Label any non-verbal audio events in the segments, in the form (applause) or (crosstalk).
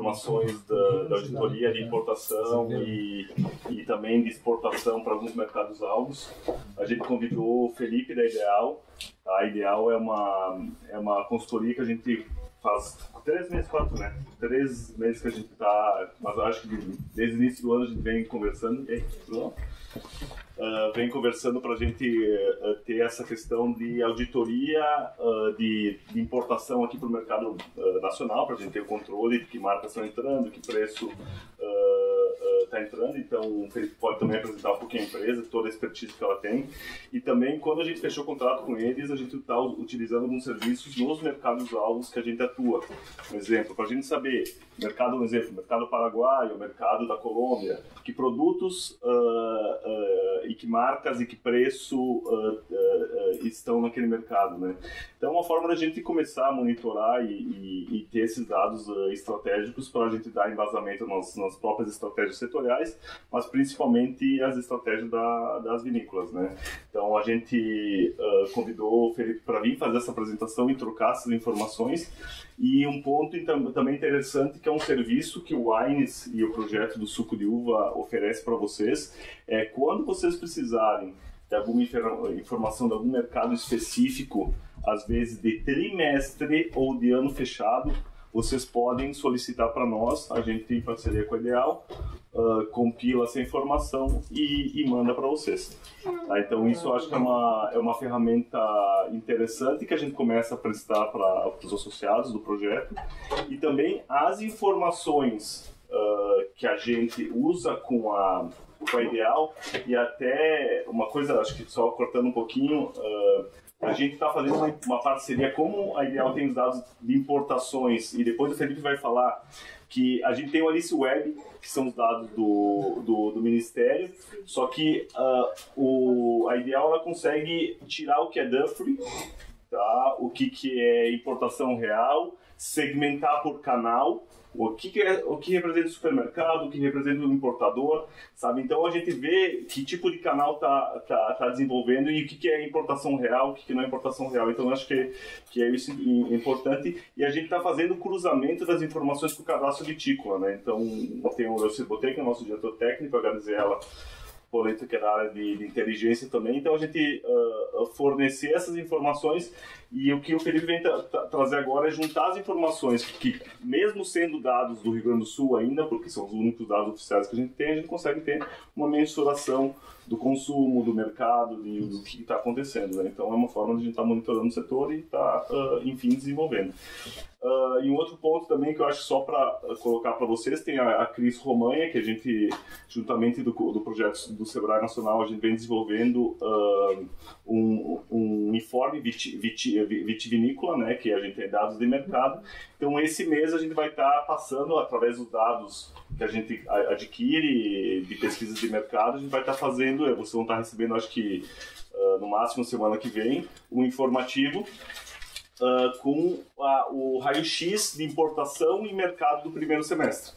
informações da, da auditoria de importação e, e também de exportação para alguns mercados-alvos. A gente convidou o Felipe da Ideal. Tá? A Ideal é uma, é uma consultoria que a gente faz três meses, quatro, né? Três meses que a gente está, mas acho que desde o início do ano a gente vem conversando. E aí, ah, vem conversando para a gente uh, ter essa questão de auditoria uh, ah, de, de, importação aqui para o mercado nacional, para a gente ter o controle de que marcas estão entrando, que preço está eh, uh, entrando, então pode também apresentar um pouquinho a empresa, toda a expertise que ela tem. E também, quando a gente fechou o contrato com eles, a gente está utilizando alguns serviços nos mercados-alvos que a gente atua. Um exemplo, para a gente saber, mercado, um exemplo, mercado paraguaio, mercado da Colômbia, que produtos uh, uh, e que marcas e que preço ah, estão naquele mercado. Né? Então, é uma forma da gente começar a monitorar e, e, e ter esses dados estratégicos para a gente dar embasamento nas, nas próprias estratégias estratégias setoriais, mas principalmente as estratégias da, das vinícolas, né? Então a gente uh, convidou o Felipe para vir fazer essa apresentação e trocar essas informações e um ponto também interessante que é um serviço que o Wines e o projeto do suco de uva oferece para vocês é quando vocês precisarem de alguma informação de algum mercado específico, às vezes de trimestre ou de ano fechado, vocês podem solicitar para nós, a gente tem parceria com a Ideal, uh, compila essa informação e, e manda para vocês. Tá? Então isso eu acho que é uma, é uma ferramenta interessante que a gente começa a prestar para os associados do projeto e também as informações uh, que a gente usa com a com a ideal e até uma coisa acho que só cortando um pouquinho uh, a gente está fazendo uma parceria, como a Ideal tem os dados de importações, e depois o Felipe vai falar que a gente tem o Alice Web, que são os dados do, do, do Ministério, só que uh, o, a Ideal ela consegue tirar o que é Duffery, tá? o que, que é importação real, segmentar por canal, o que, que é, o que representa o supermercado, o que representa o importador, sabe? Então a gente vê que tipo de canal tá, tá, tá desenvolvendo e o que, que é importação real, o que, que não é importação real. Então acho que, que é isso importante e a gente está fazendo o cruzamento das informações com o cadastro vitícola, né? Então eu, tenho, eu botei é o nosso diretor técnico, eu agradeci ela Boleto, que é da área de, de inteligência também. Então, a gente uh, fornecer essas informações e o que o Felipe vem tra tra trazer agora é juntar as informações que, mesmo sendo dados do Rio Grande do Sul ainda, porque são os únicos dados oficiais que a gente tem, a gente consegue ter uma mensuração do consumo, do mercado, de, do que está acontecendo. Né? Então é uma forma de a gente estar tá monitorando o setor e estar, tá, uh, enfim, desenvolvendo. Uh, e um outro ponto também que eu acho só para ah, colocar para vocês tem a, a Cris Romanha, que a gente, juntamente do, do projeto do Sebrae Nacional, a gente vem desenvolvendo uh, um, um, uniforme vitivinícola, né, que a gente tem é dados de mercado. Então, esse mês a gente vai estar tá passando, através dos dados que a gente adquire de pesquisas de mercado, a gente vai estar tá fazendo recebendo, é, vocês vão estar tá recebendo, acho que uh, no máximo semana que vem, um informativo uh, com a, o raio-x de importação e mercado do primeiro semestre.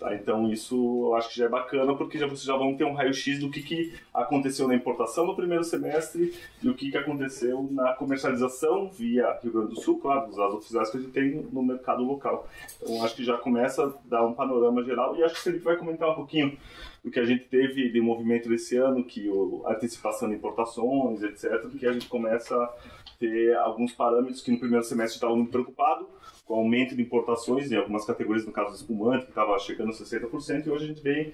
Tá? Então isso eu acho que já é bacana, porque já, vocês já vão ter um raio-x do que, que aconteceu na importação no primeiro semestre e o que, que aconteceu na comercialização via Rio Grande do Sul, claro, dos dados oficiais que a gente tem no mercado local. Então acho que já começa a dar um panorama geral e acho que o Felipe vai comentar um pouquinho do que a gente teve de movimento desse ano, que o, a antecipação de importações, etc., que a gente começa a ter alguns parâmetros que no primeiro semestre estavam muito preocupados o aumento de importações em algumas categorias, no caso do espumante, que estava chegando a 60%, e hoje a gente vê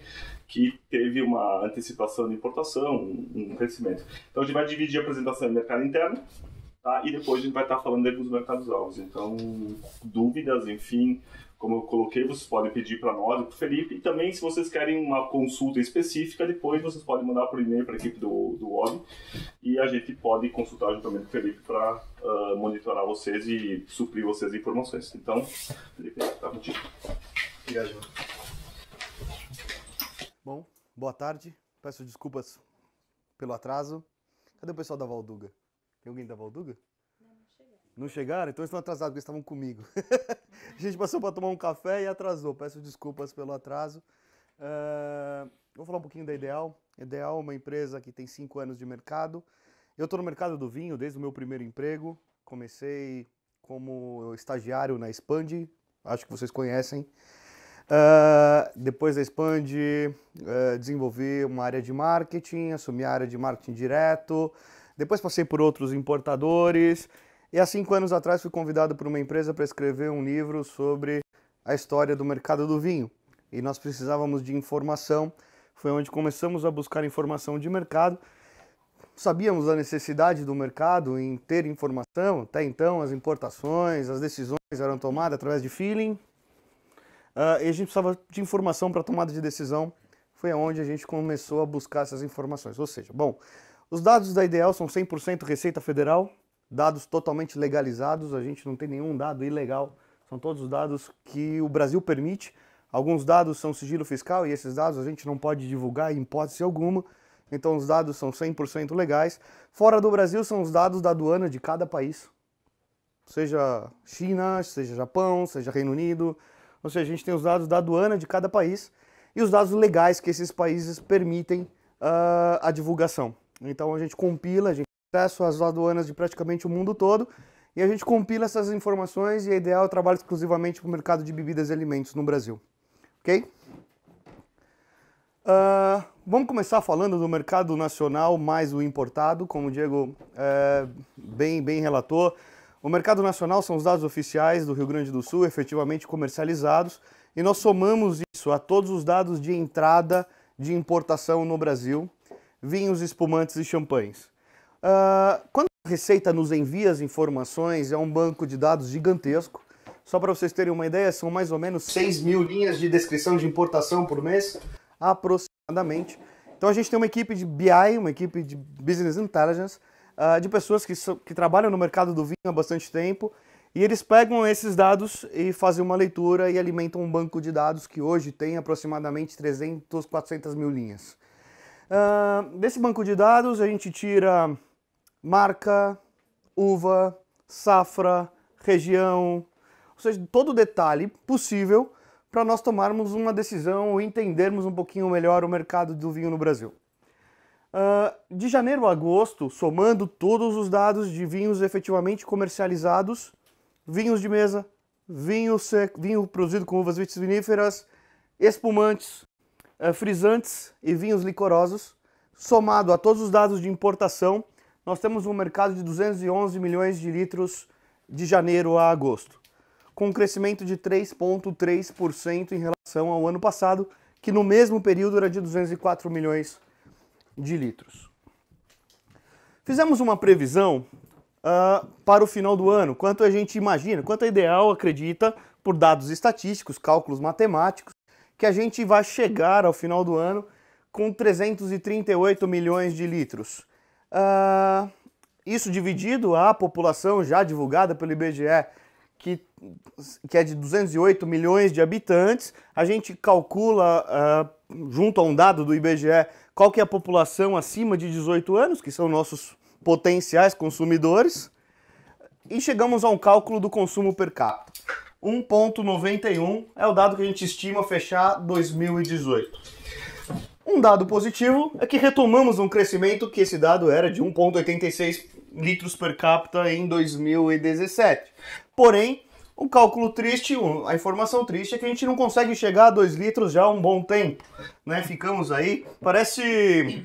que teve uma antecipação de importação, um, um crescimento. Então a gente vai dividir a apresentação em mercado interno, tá? e depois a gente vai estar falando falando dos mercados alvos. Então, dúvidas, enfim, como eu coloquei, vocês podem pedir para nós e para o Felipe. E também, se vocês querem uma consulta específica, depois vocês podem mandar por e-mail para a equipe do, do OB e a gente pode consultar juntamente com o Felipe para uh, ah, monitorar vocês e suprir vocês informações. Então, Felipe, está contigo. Obrigado, João. Bom, boa tarde. Peço desculpas pelo atraso. Cadê o pessoal da Valduga? Tem alguém da Valduga? Não chegaram? Então eles estão atrasados, porque eles estavam comigo. (laughs) a gente passou para tomar um café e atrasou. Peço desculpas pelo atraso. Uh, vou falar um pouquinho da Ideal. Ideal é uma empresa que tem cinco anos de mercado. Eu estou no mercado do vinho desde o meu primeiro emprego. Comecei como estagiário na Expand, acho que vocês conhecem. Uh, depois da Expand, uh, desenvolvi uma área de marketing, assumi a área de marketing direto. Depois passei por outros importadores e há cinco anos atrás fui convidado por uma empresa para escrever um livro sobre a história do mercado do vinho. E nós precisávamos de informação. Foi onde começamos a buscar informação de mercado. Sabíamos a necessidade do mercado em ter informação. Até então, as importações, as decisões eram tomadas através de feeling, Uh, e a gente precisava de informação para tomada de decisão. Foi onde a gente começou a buscar essas informações. Ou seja, bom, os dados da Ideal são 100% Receita Federal, dados totalmente legalizados, a gente não tem nenhum dado ilegal, são todos os dados que o Brasil permite. Alguns dados são sigilo fiscal e esses dados a gente não pode divulgar em hipótese alguma, então os dados são 100% legais. Fora do Brasil são os dados da aduana de cada país, seja China, seja Japão, seja Reino Unido, ou seja, a gente tem os dados da aduana de cada país e os dados legais que esses países permitem uh, a divulgação. Então a gente compila, a gente acesso às aduanas de praticamente o mundo todo. E a gente compila essas informações e a ideal é trabalhar exclusivamente para o mercado de bebidas e alimentos no Brasil. Ok? Uh, vamos começar falando do mercado nacional mais o importado, como o Diego eh, bem, bem relatou. O mercado nacional são os dados oficiais do Rio Grande do Sul, efetivamente comercializados, e nós somamos isso a todos os dados de entrada de importação no Brasil, vinhos, espumantes e champanhes. Ah, quando a Receita nos envia as informações, é um banco de dados gigantesco. Só para vocês terem uma ideia, são mais ou menos 6 mil linhas de descrição de importação por mês, aproximadamente. Então a gente tem uma equipe de BI, uma equipe de Business Intelligence, uh, de pessoas que, so, que trabalham no mercado do vinho há bastante tempo e eles pegam esses dados e fazem uma leitura e alimentam um banco de dados que hoje tem aproximadamente 300, 400 mil linhas. Uh, desse banco de dados, a gente tira marca, uva, safra, região, ou seja, todo detalhe possível para nós tomarmos uma decisão ou entendermos um pouquinho melhor o mercado do vinho no Brasil. Uh, de janeiro a agosto, somando todos os dados de vinhos efetivamente comercializados, vinhos de mesa, vinho, seco, vinho produzido com uvas vitiviníferas, espumantes, uh, frisantes e vinhos licorosos, somado a todos os dados de importação, nós temos um mercado de 211 milhões de litros de janeiro a agosto, com um crescimento de 3,3% em relação ao ano passado, que no mesmo período era de 204 milhões de litros. Fizemos uma previsão uh, para o final do ano, quanto a gente imagina, quanto a ideal acredita, por dados estatísticos, cálculos matemáticos, que a gente vai chegar ao final do ano com 338 milhões de litros Uh, isso dividido a população já divulgada pelo IBGE, que, que é de 208 milhões de habitantes, a gente calcula, uh, junto a um dado do IBGE, qual que é a população acima de 18 anos, que são nossos potenciais consumidores, e chegamos a um cálculo do consumo per capita. 1,91 é o dado que a gente estima fechar 2018. Um dado positivo é que retomamos um crescimento que esse dado era de 1,86 litros per capita em 2017. Porém, o cálculo triste, a informação triste é que a gente não consegue chegar a 2 litros já há um bom tempo. Né? Ficamos aí, parece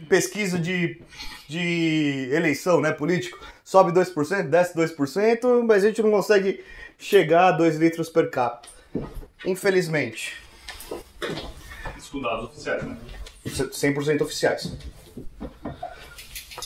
pesquisa de, de eleição, né, político. Sobe 2%, desce 2%, mas a gente não consegue chegar a 2 litros per capita. Infelizmente. Isso com dados oficiais, né? 100% oficiais.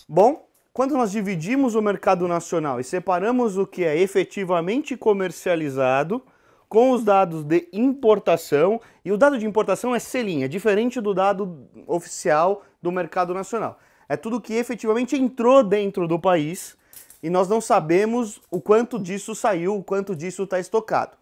Bom, quando nós dividimos o mercado nacional e separamos o que é efetivamente comercializado com os dados de importação, e o dado de importação é selinha, é diferente do dado oficial do mercado nacional. É tudo que efetivamente entrou dentro do país e nós não sabemos o quanto disso saiu, o quanto disso está estocado.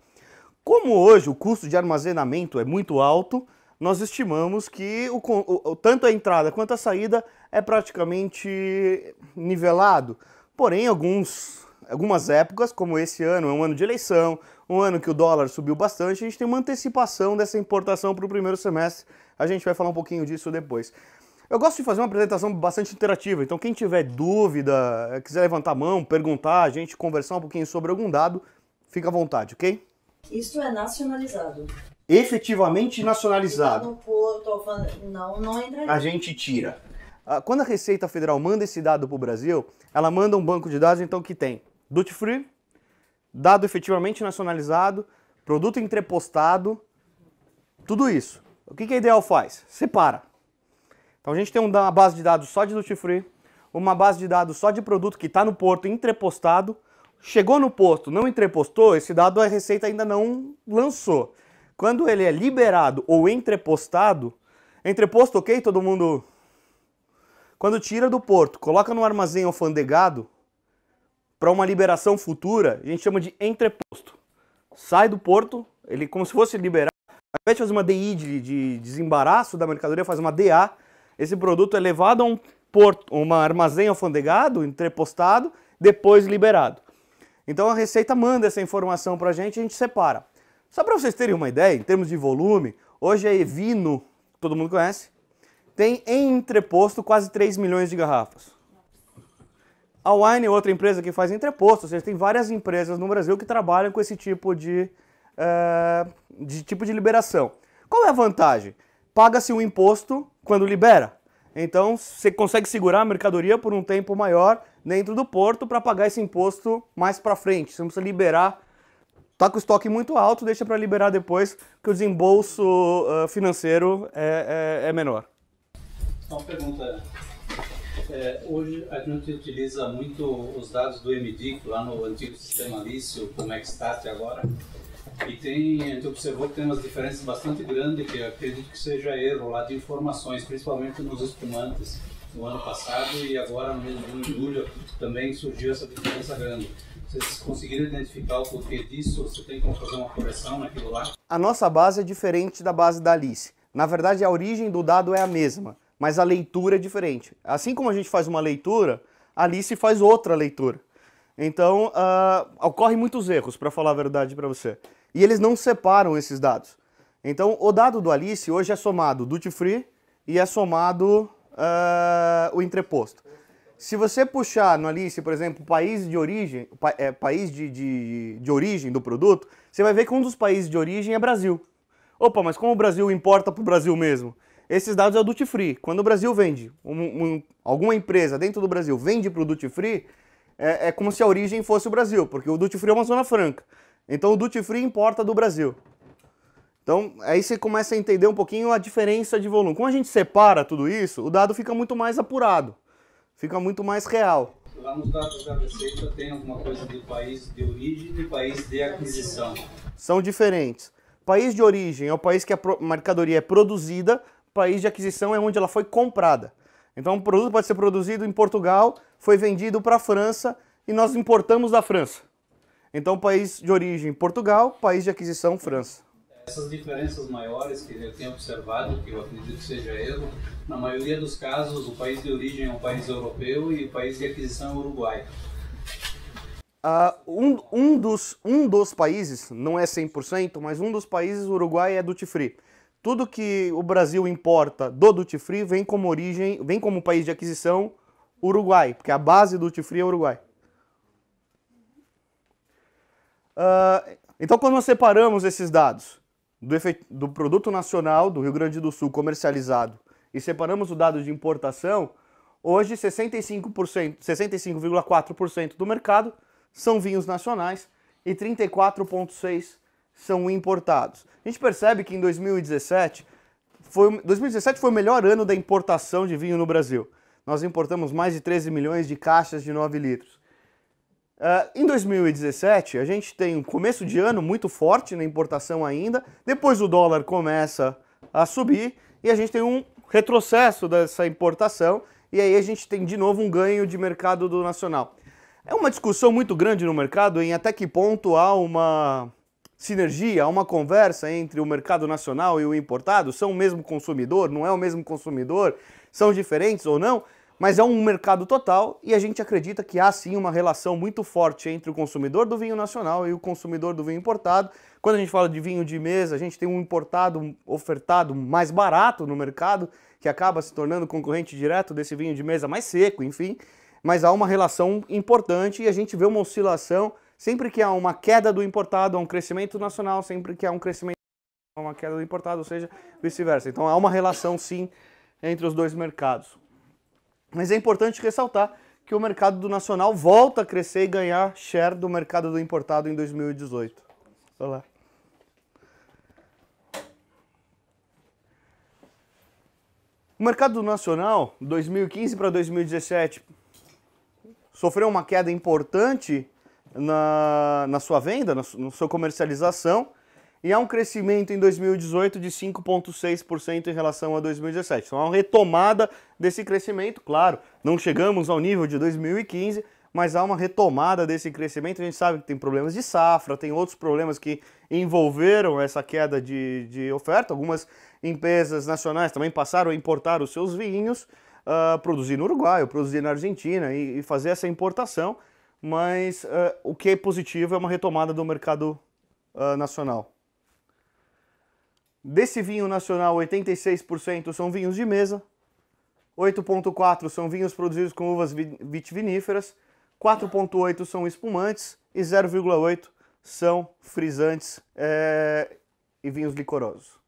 Como hoje o custo de armazenamento é muito alto, nós estimamos que o, o, tanto a entrada quanto a saída é praticamente nivelado. Porém, alguns, algumas épocas, como esse ano, é um ano de eleição, um ano que o dólar subiu bastante, a gente tem uma antecipação dessa importação para o primeiro semestre. A gente vai falar um pouquinho disso depois. Eu gosto de fazer uma apresentação bastante interativa, então quem tiver dúvida, eh, quiser levantar a mão, perguntar, a gente conversar um pouquinho sobre algum dado, fica à vontade, ok? Isso é nacionalizado efetivamente tipo, nacionalizado. A gente tira. Ah, quando a Receita Federal manda esse dado para o Brasil, ela manda um banco de dados então que tem duty free, dado efetivamente nacionalizado, produto entrepostado, tudo isso. O que, que a Ideal faz? Separa. Então a gente tem uma base de dados só de duty free, uma base de dados só de produto que está no porto entrepostado. Chegou no porto, não entrepostou, esse dado a Receita ainda não lançou. Quando ele é liberado ou entrepostado, entreposto, ok? Todo mundo. Quando tira do porto, coloca no armazém alfandegado para uma liberação futura, a gente chama de entreposto. Sai do porto, ele como se fosse liberado, ao invés de fazer uma DI de, de desembaraço da mercadoria, faz uma DA. Esse produto é levado a um porto, uma armazém alfandegado, entrepostado, depois liberado. Então a Receita manda essa informação para a gente e a gente separa. Só para vocês terem uma ideia, em termos de volume, hoje a Evino, todo mundo conhece, tem em entreposto quase 3 milhões de garrafas. A Wine é outra empresa que faz entreposto, ou seja, tem várias empresas no Brasil que trabalham com esse tipo de, uh, de tipo de liberação. Qual é a vantagem? Paga-se o um imposto quando libera. Então você consegue segurar a mercadoria por um tempo maior dentro do porto para pagar esse imposto mais para frente. Você não precisa liberar Tá com estoque muito alto, deixa para liberar depois, que o desembolso uh, financeiro é, é, é, menor. Só uma pergunta. É, hoje a gente utiliza muito os dados do MDIC lá no antigo sistema Lício, como é que está até agora. E tem, a gente observou que tem umas diferenças bastante grandes, que acredito que seja erro lá de informações, principalmente nos espumantes no ano passado e agora no mês de julho também surgiu essa diferença grande. Vocês conseguiram identificar o porquê disso? Você tem como fazer uma correção naquilo lá? A nossa base é diferente da base da Alice. Na verdade, a origem do dado é a mesma, mas a leitura é diferente. Assim como a gente faz uma leitura, a Alice faz outra leitura. Então, uh, ocorrem muitos erros, para falar a verdade para você. E eles não separam esses dados. Então, o dado do Alice hoje é somado duty free e é somado uh, o entreposto. Se você puxar no Alice, por exemplo, país de origem, pa, é, país de, de, de origem do produto, você vai ver que um dos países de origem é Brasil. Opa, mas como o Brasil importa para o Brasil mesmo? Esses dados é o duty free. Quando o Brasil vende, um, um, alguma empresa dentro do Brasil vende para o duty free, é, é, como se a origem fosse o Brasil, porque o duty free é uma zona franca. Então o duty free importa do Brasil. Então aí você começa a entender um pouquinho a diferença de volume. Quando a gente separa tudo isso, o dado fica muito mais apurado. Fica muito mais real. Lá nos dados da Receita tem alguma coisa de país de origem e país de aquisição. São diferentes. País de origem é o país que a mercadoria é produzida, país de aquisição é onde ela foi comprada. Então, um produto pode ser produzido em Portugal, foi vendido para a França e nós importamos da França. Então, país de origem Portugal, país de aquisição França. Essas diferenças maiores que eu tenho observado, que eu acredito que seja erro, na maioria dos casos o país de origem é um país europeu e o país de aquisição é o Uruguai. Uh, um, um, dos, um dos países, não é 100%, mas um dos países, o Uruguai, é duty free. Tudo que o Brasil importa do duty free vem como origem, vem como país de aquisição Uruguai, porque a base do duty free é Uruguai. Uh, então, quando nós separamos esses dados, do, do produto nacional do Rio Grande do Sul comercializado e separamos o dado de importação, hoje 65%, 65,4% do mercado são vinhos nacionais e 34,6% são importados. A gente percebe que em 2017 foi, 2017 foi o melhor ano da importação de vinho no Brasil. Nós importamos mais de 13 milhões de caixas de 9 litros. Uh, em 2017, a gente tem um começo de ano muito forte na importação ainda, depois o dólar começa a subir e a gente tem um retrocesso dessa importação e aí a gente tem de novo um ganho de mercado do nacional. É uma discussão muito grande no mercado em até que ponto há uma sinergia, há uma conversa entre o mercado nacional e o importado, são o mesmo consumidor, não é o mesmo consumidor, são diferentes ou não? Mas é um mercado total e a gente acredita que há sim uma relação muito forte entre o consumidor do vinho nacional e o consumidor do vinho importado. Quando a gente fala de vinho de mesa, a gente tem um importado ofertado mais barato no mercado, que acaba se tornando concorrente direto desse vinho de mesa mais seco, enfim. Mas há uma relação importante e a gente vê uma oscilação sempre que há uma queda do importado, há um crescimento nacional, sempre que há um crescimento, há uma queda do importado, ou seja, vice-versa. Então há uma relação sim entre os dois mercados. Mas é importante ressaltar que o mercado do nacional volta a crescer e ganhar share do mercado do importado em 2018. Olá. O mercado nacional, 2015 para 2017, sofreu uma queda importante na, na sua venda, na, na sua comercialização, e há um crescimento em 2018 de 5,6% em relação a 2017. Então há uma retomada desse crescimento, claro, não chegamos ao nível de 2015, mas há uma retomada desse crescimento. A gente sabe que tem problemas de safra, tem outros problemas que envolveram essa queda de, de oferta. Algumas empresas nacionais também passaram a importar os seus vinhos, uh, produzir no Uruguai, produzir na Argentina e, e fazer essa importação. Mas uh, o que é positivo é uma retomada do mercado uh, nacional. Desse vinho nacional, 86% são vinhos de mesa, 8,4% são vinhos produzidos com uvas vitiviníferas, 4,8% são espumantes e 0,8% são frisantes é, e vinhos licorosos.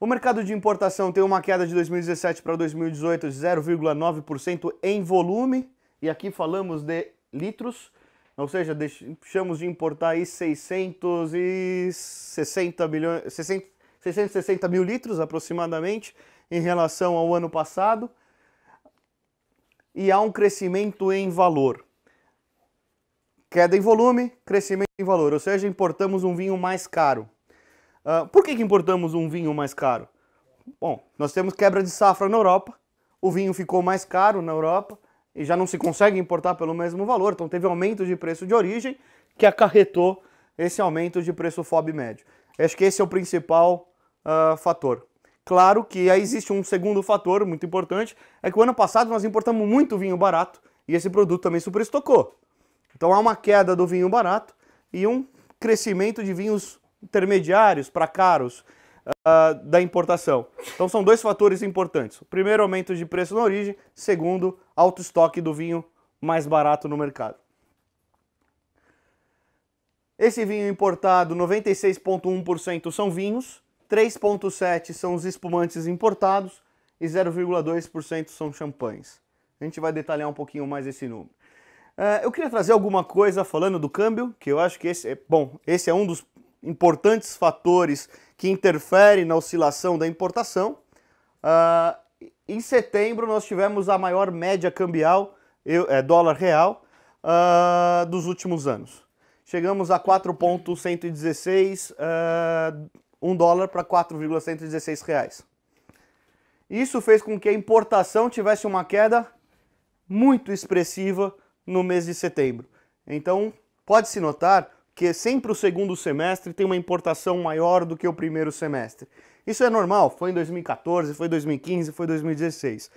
O mercado de importação tem uma queda de 2017 para 2018 de 0,9% em volume, e aqui falamos de litros, ou seja, deixamos de importar aí 660 milhões 660 mil litros aproximadamente em relação ao ano passado, e há um crescimento em valor. Queda em volume, crescimento em valor, ou seja, importamos um vinho mais caro. Uh, por que, que importamos um vinho mais caro? Bom, nós temos quebra de safra na Europa, o vinho ficou mais caro na Europa, e já não se consegue importar pelo mesmo valor, então teve aumento de preço de origem que acarretou esse aumento de preço FOB médio. acho que esse é o principal uh, fator. Claro que aí existe um segundo fator muito importante, é que o ano passado nós importamos muito vinho barato e esse produto também superestocou. Então há uma queda do vinho barato e um crescimento de vinhos intermediários para caros uh, da importação. Então são dois fatores importantes. O primeiro, aumento de preço na origem. Segundo, alto estoque do vinho mais barato no mercado. Esse vinho importado, 96,1% são vinhos, 3,7% são os espumantes importados e 0,2% são champanhes. A gente vai detalhar um pouquinho mais esse número. Uh, eu queria trazer alguma coisa falando do câmbio, que eu acho que esse é bom. Esse é um dos importantes fatores que interferem na oscilação da importação. Uh, em setembro, nós tivemos a maior média cambial, eu, é, dólar real, uh, dos últimos anos. Chegamos a 4,116, uh, 1 dólar para 4,116 reais. Isso fez com que a importação tivesse uma queda muito expressiva no mês de setembro. Então, pode-se notar que sempre o segundo semestre tem uma importação maior do que o primeiro semestre. Isso é normal, foi em 2014, foi 2015, foi 2016.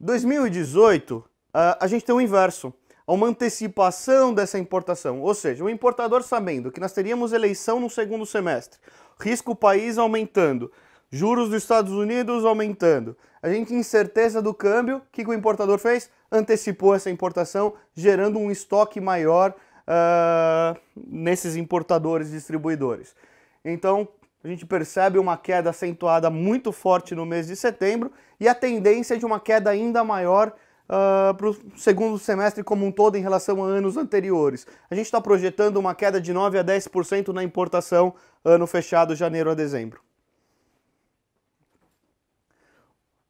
2018, ah, a gente tem o inverso, uma antecipação dessa importação, ou seja, o importador sabendo que nós teríamos eleição no segundo semestre, risco país aumentando, juros dos Estados Unidos aumentando, a gente incerteza do câmbio, o que, que o importador fez? Antecipou essa importação, gerando um estoque maior uh, nesses importadores e distribuidores. Então, a gente percebe uma queda acentuada muito forte no mês de setembro e a tendência é de uma queda ainda maior uh, ah, para o segundo semestre como um todo em relação a anos anteriores. A gente está projetando uma queda de 9 a 10% na importação ano fechado, janeiro a dezembro.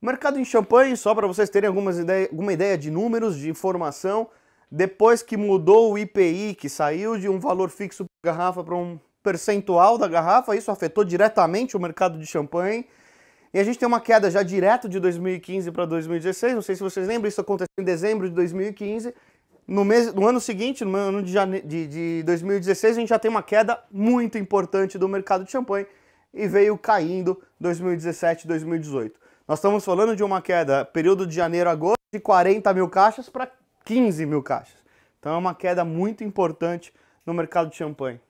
Mercado em champanhe, só para vocês terem algumas alguma ideia de números, de informação, depois que mudou o IPI, que saiu de um valor fixo por garrafa para um percentual da garrafa, isso afetou diretamente o mercado de champanhe. E a gente tem uma queda já direto de 2015 para 2016, não sei se vocês lembram, isso aconteceu em dezembro de 2015. No, mês, no ano seguinte, no ano de, jane... de, de 2016, a gente já tem uma queda muito importante do mercado de champanhe e veio caindo 2017, 2018. Nós estamos falando de uma queda, período de janeiro a agosto, de 40 mil caixas para 15 mil caixas. Então é uma queda muito importante no mercado de champanhe.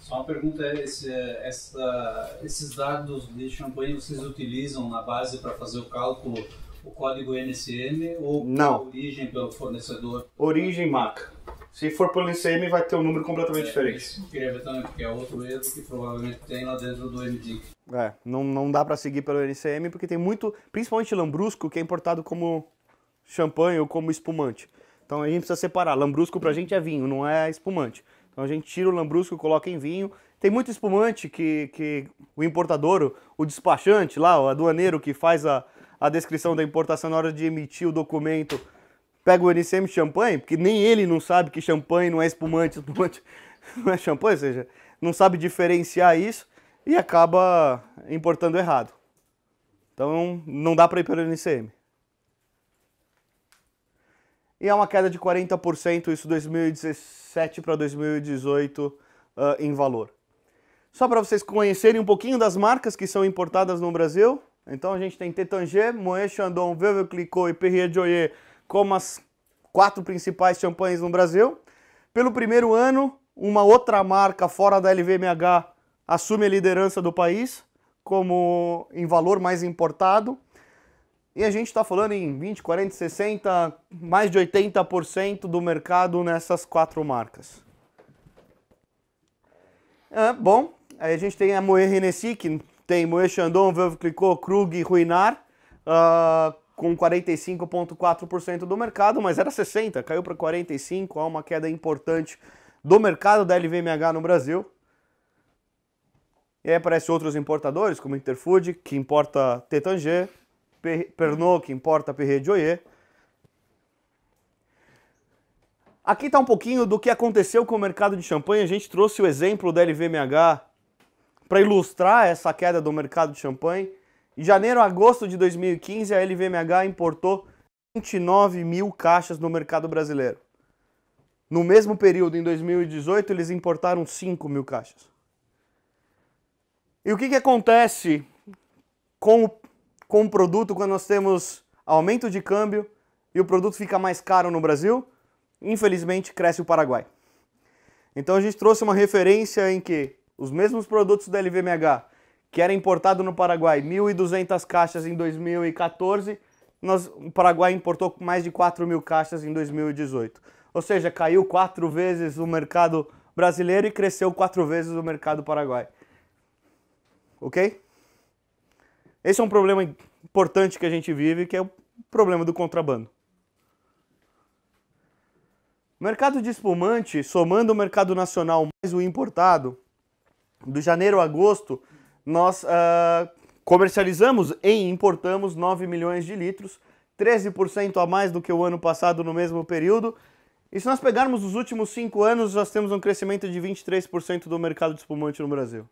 Só uma pergunta: esse, essa, esses dados de champanhe vocês utilizam na base para fazer o cálculo? O código NCM ou Não. origem pelo fornecedor? Origem marca. Se for pelo NCM, vai ter um número completamente é, diferente. Queria ver também, porque é outro erro que provavelmente tem lá dentro do MDIC. É, não, não dá para seguir pelo NCM, porque tem muito, principalmente lambrusco, que é importado como champanhe ou como espumante. Então a gente precisa separar. Lambrusco pra gente é vinho, não é espumante. Então a gente tira o lambrusco, coloca em vinho. Tem muito espumante que, que o importador, o despachante lá, o aduaneiro que faz a, a descrição da importação na hora de emitir o documento, pega o NCM champanhe, porque nem ele não sabe que champanhe não é espumante, (laughs) espumante não é champanhe, ou seja, não sabe diferenciar isso e acaba importando errado. Então não dá para ir pelo NCM e é uma queda de 40%, isso 2017 para 2018 uh, em valor. Só para vocês conhecerem um pouquinho das marcas que são importadas no Brasil, então a gente tem Tétanger, Moët Chandon, Veuve Clicquot e Perrier Joyer como as quatro principais champanhes no Brasil. Pelo primeiro ano, uma outra marca fora da LVMH assume a liderança do país como em valor mais importado. E a gente está falando em 20, 40, 60, mais de 80% do mercado nessas quatro marcas. É, bom, aí a gente tem a Moe Hennessy, que tem Moe Chandon, Veuve Clicquot, Krug Ruinar, uh, ah, com 45,4% do mercado, mas era 60%, caiu para 45%, há uma queda importante do mercado da LVMH no Brasil. E aí aparecem outros importadores, como Interfood, que importa Tetanger, que importa Perregioiê. Aqui está um pouquinho do que aconteceu com o mercado de champanhe. A gente trouxe o exemplo da LVMH para ilustrar essa queda do mercado de champanhe. Em janeiro a agosto de 2015, a LVMH importou 29 mil caixas no mercado brasileiro. No mesmo período, em 2018, eles importaram 5 mil caixas. E o que, que acontece com o com o produto quando nós temos aumento de câmbio e o produto fica mais caro no Brasil, infelizmente cresce o Paraguai. Então a gente trouxe uma referência em que os mesmos produtos da LVMH que era importado no Paraguai 1.200 caixas em 2014, nós, o Paraguai importou mais de 4.000 mil caixas em 2018. Ou seja, caiu quatro vezes o mercado brasileiro e cresceu quatro vezes o mercado paraguai. Ok? Esse é um problema importante que a gente vive, que é o problema do contrabando. O mercado de espumante, somando o mercado nacional mais o importado, do janeiro a agosto, nós uh, comercializamos e importamos 9 milhões de litros, 13% a mais do que o ano passado no mesmo período. E se nós pegarmos os últimos cinco anos, nós temos um crescimento de 23% do mercado de espumante no Brasil.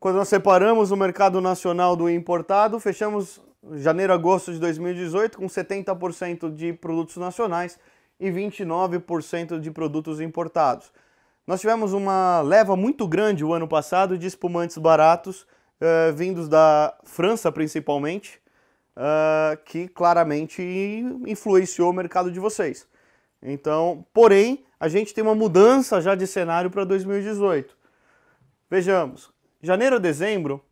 Quando nós separamos o mercado nacional do importado, fechamos janeiro agosto de 2018 com 70% de produtos nacionais e 29% de produtos importados. Nós tivemos uma leva muito grande o ano passado de espumantes baratos eh, vindos da França principalmente, eh, que claramente influenciou o mercado de vocês. Então, porém, a gente tem uma mudança já de cenário para 2018. Vejamos, Janeiro a dezembro,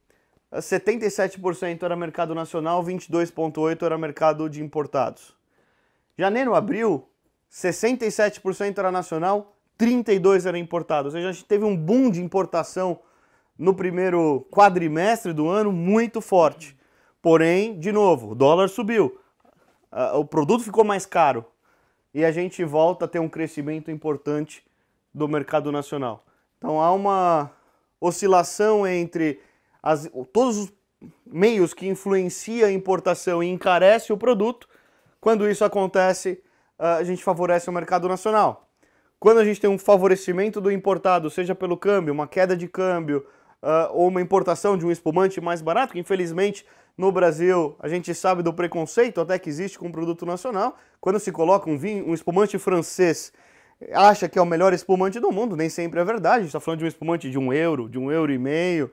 77% eh, era mercado nacional, 22,8% era mercado de importados. Janeiro a abril, 67% era nacional, 32% era importado. Ou seja, a gente teve um boom de importação no primeiro quadrimestre do ano muito forte. Porém, de novo, o dólar subiu, o produto ficou mais caro e a gente volta a ter um crescimento importante do mercado nacional. Então há uma oscilação entre as, todos os meios que influenciam a importação e encarece o produto. Quando isso acontece, ah, a gente favorece o mercado nacional. Quando a gente tem um favorecimento do importado, seja pelo câmbio, uma queda de câmbio ah, ou uma importação de um espumante mais barato, que infelizmente no Brasil a gente sabe do preconceito até que existe com o produto nacional, quando se coloca um, vinho, um espumante francês acha que é o melhor espumante do mundo, nem sempre é verdade. A gente está falando de um espumante de um euro, de um euro e meio,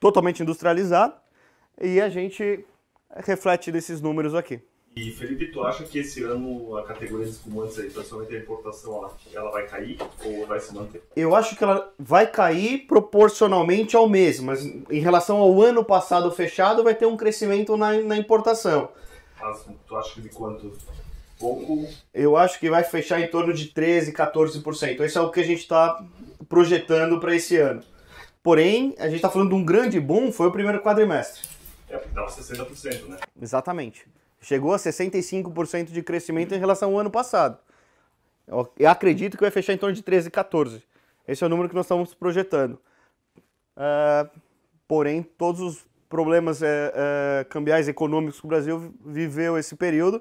totalmente industrializado, e a gente reflete desses números aqui. E Felipe, tu acha que esse ano a categoria de espumantes aí, principalmente a importação, ela, ela vai cair ou vai se manter? Eu acho que ela vai cair proporcionalmente ao mês, mas em relação ao ano passado fechado, vai ter um crescimento na, na importação. Mas tu acha que de quanto? pouco. Eu acho que vai fechar em torno de 13, 14%. Esse é o que a gente está projetando para esse ano. Porém, a gente está falando de um grande boom, foi o primeiro quadrimestre. É, porque dava 60%, né? Exatamente. Chegou a 65% de crescimento em relação ao ano passado. Eu acredito que vai fechar em torno de 13, 14. Esse é o número que nós estamos projetando. Uh, porém, todos os problemas uh, uh, cambiais econômicos que o Brasil viveu esse período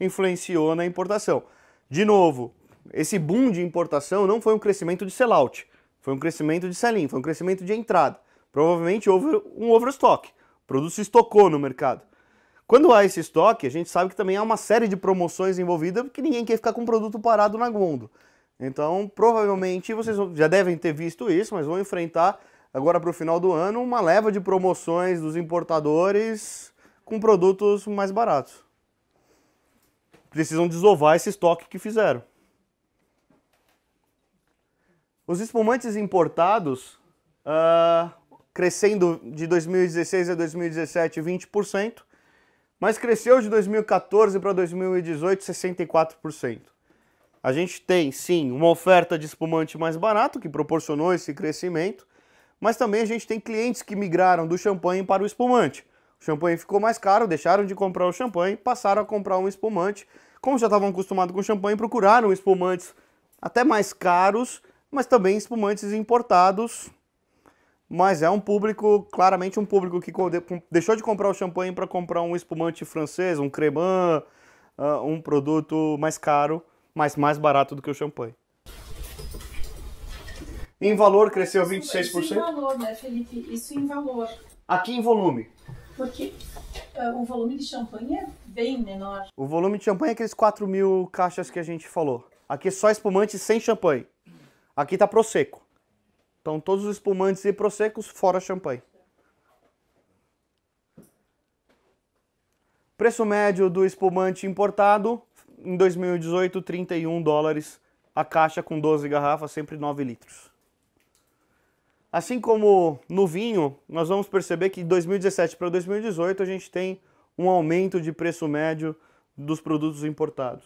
influenciou na importação. De novo, esse boom de importação não foi um crescimento de sellout, foi um crescimento de sell-in, foi um crescimento de entrada. Provavelmente houve um overstock, o produto se estocou no mercado. Quando há esse estoque, a gente sabe que também há uma série de promoções envolvidas, porque ninguém quer ficar com o produto parado na gondola. Então, provavelmente, vocês já devem ter visto isso, mas vão enfrentar agora para o final do ano uma leva de promoções dos importadores com produtos mais baratos precisam desovar esse estoque que fizeram. Os espumantes importados, uh, crescendo de 2016 a 2017 20%, mas cresceu de 2014 para 2018 64%. A gente tem, sim, uma oferta de espumante mais barato, que proporcionou esse crescimento, mas também a gente tem clientes que migraram do champanhe para o espumante. O champanhe ficou mais caro, deixaram de comprar o champanhe, passaram a comprar um espumante. Como já estavam acostumados com champanhe, procuraram espumantes até mais caros, mas também espumantes importados. Mas é um público, claramente um público que deixou de comprar o champanhe para comprar um espumante francês, um creman, ah, um produto mais caro, mas mais barato do que o champanhe. Em valor cresceu 26%? Isso em valor, né, Felipe? Isso em valor. Aqui em volume? Porque uh, o volume de champanhe é bem menor. O volume de champanhe é aqueles 4 mil caixas que a gente falou. Aqui é só espumante sem champanhe. Aqui tá Prosecco. Então todos os espumantes e prosecos fora champanhe. Preço médio do espumante importado em 2018, 31 dólares a caixa com 12 garrafas, sempre 9 litros. Assim como no vinho, nós vamos perceber que de 2017 para 2018 a gente tem um aumento de preço médio dos produtos importados.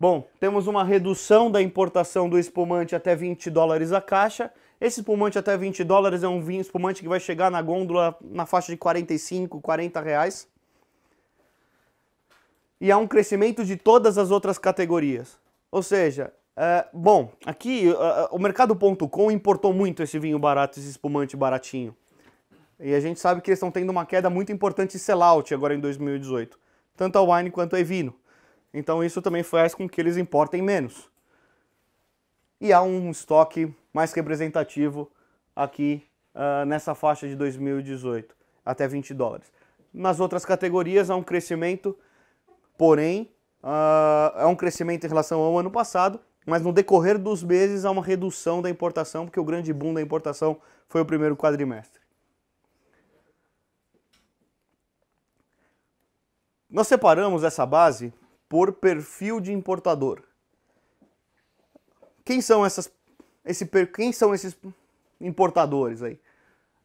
Bom, temos uma redução da importação do espumante até 20 dólares a caixa. Esse espumante até 20 dólares é um vinho espumante que vai chegar na gôndola na faixa de 45, 40 reais. E há um crescimento de todas as outras categorias. Ou seja, é, bom, aqui uh, o mercado.com importou muito esse vinho barato, esse espumante baratinho. E a gente sabe que eles estão tendo uma queda muito importante de sellout agora em 2018, tanto a wine quanto a vino. Então isso também faz com que eles importem menos. E há um estoque mais representativo aqui uh, nessa faixa de 2018, até 20 dólares. Nas outras categorias há um crescimento, porém, é um crescimento em relação ao ano passado mas no decorrer dos meses há uma redução da importação, porque o grande boom da importação foi o primeiro quadrimestre. Nós separamos essa base por perfil de importador. Quem são, essas, esse, quem são esses importadores aí?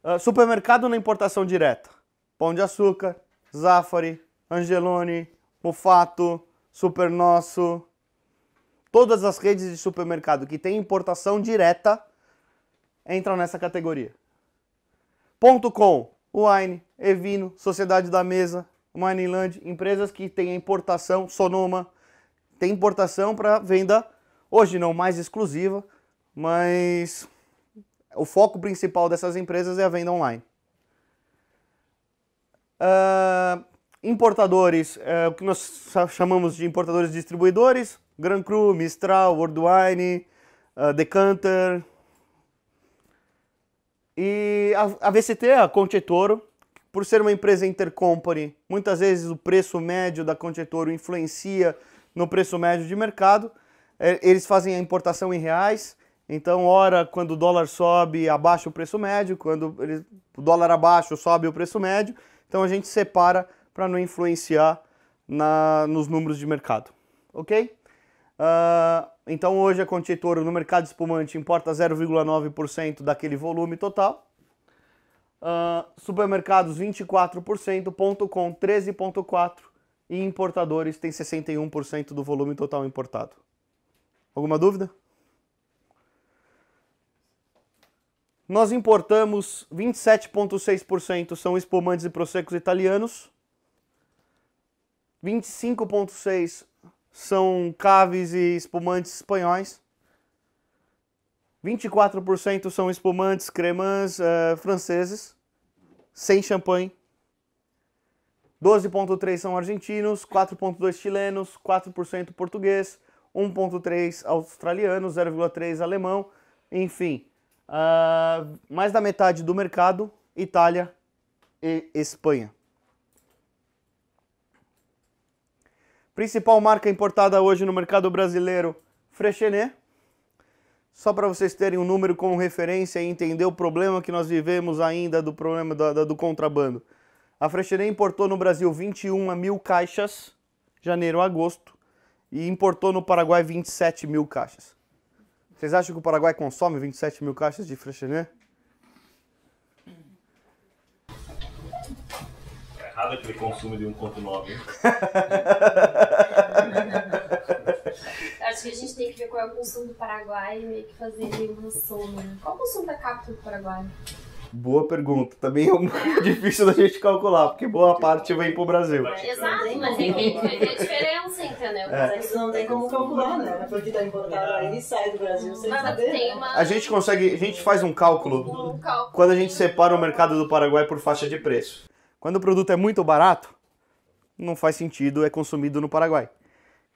Uh, supermercado na importação direta. Pão de Açúcar, Zafari, Angelone, Mufato, Super Nosso, Todas as redes de supermercado que têm importação direta entram nessa categoria. Ponto com, Wine, Evino, Sociedade da Mesa, Mineland, empresas que têm importação, Sonoma, tem importação para venda, hoje não mais exclusiva, mas o foco principal dessas empresas é a venda online. Uh, importadores, uh, o que nós chamamos de importadores distribuidores, Grand Cru, Mistral, World Wine, uh, Decanter. E a, a VCT, é a Conte Toro, por ser uma empresa intercompany, muitas vezes o preço médio da Conte Toro influencia no preço médio de mercado. É, eles fazem a importação em reais, então, ora, quando o dólar sobe, abaixa o preço médio, quando ele, o dólar abaixa, sobe o preço médio. Então, a gente separa para não influenciar na, nos números de mercado. Ok? Uh, então hoje a Contitor no mercado espumante importa 0,9% daquele volume total. Uh, supermercados 24%, ponto com 13,4% e importadores tem 61% do volume total importado. Alguma dúvida? Nós importamos 27,6% são espumantes e prosecos italianos, 25,6% são caves e espumantes espanhóis. 24% são espumantes, cremãs uh, franceses, sem champanhe. 12,3% são argentinos, 4,2% chilenos, 4% português, 1,3% australiano, 0,3% alemão. Enfim, uh, mais da metade do mercado, Itália e Espanha. Principal marca importada hoje no mercado brasileiro, Frechenet. Só para vocês terem um número como referência e entender o problema que nós vivemos ainda do problema do, do, do contrabando. A Frechenet importou no Brasil 21 mil caixas, janeiro a agosto, e importou no Paraguai 27 mil caixas. Vocês acham que o Paraguai consome 27 mil caixas de Frechenet? errado aquele é consumo de 1.9. (laughs) Acho que a gente tem que ver qual é o consumo do Paraguai e meio que fazer uma soma. Qual o consumo da capta do Paraguai? Boa pergunta. Também é um (laughs) difícil da gente calcular, porque boa parte vem pro Brasil. exato, mas é, é, é diferença, entendeu? É. Isso não tem como calcular, né? Porque tá importado é. aí e sai do Brasil sem mas saber. Né? Uma... A gente consegue, a gente faz um cálculo, um cálculo quando a gente separa o mercado do Paraguai por faixa de preço. Quando o produto é muito barato, não faz sentido, é consumido no Paraguai.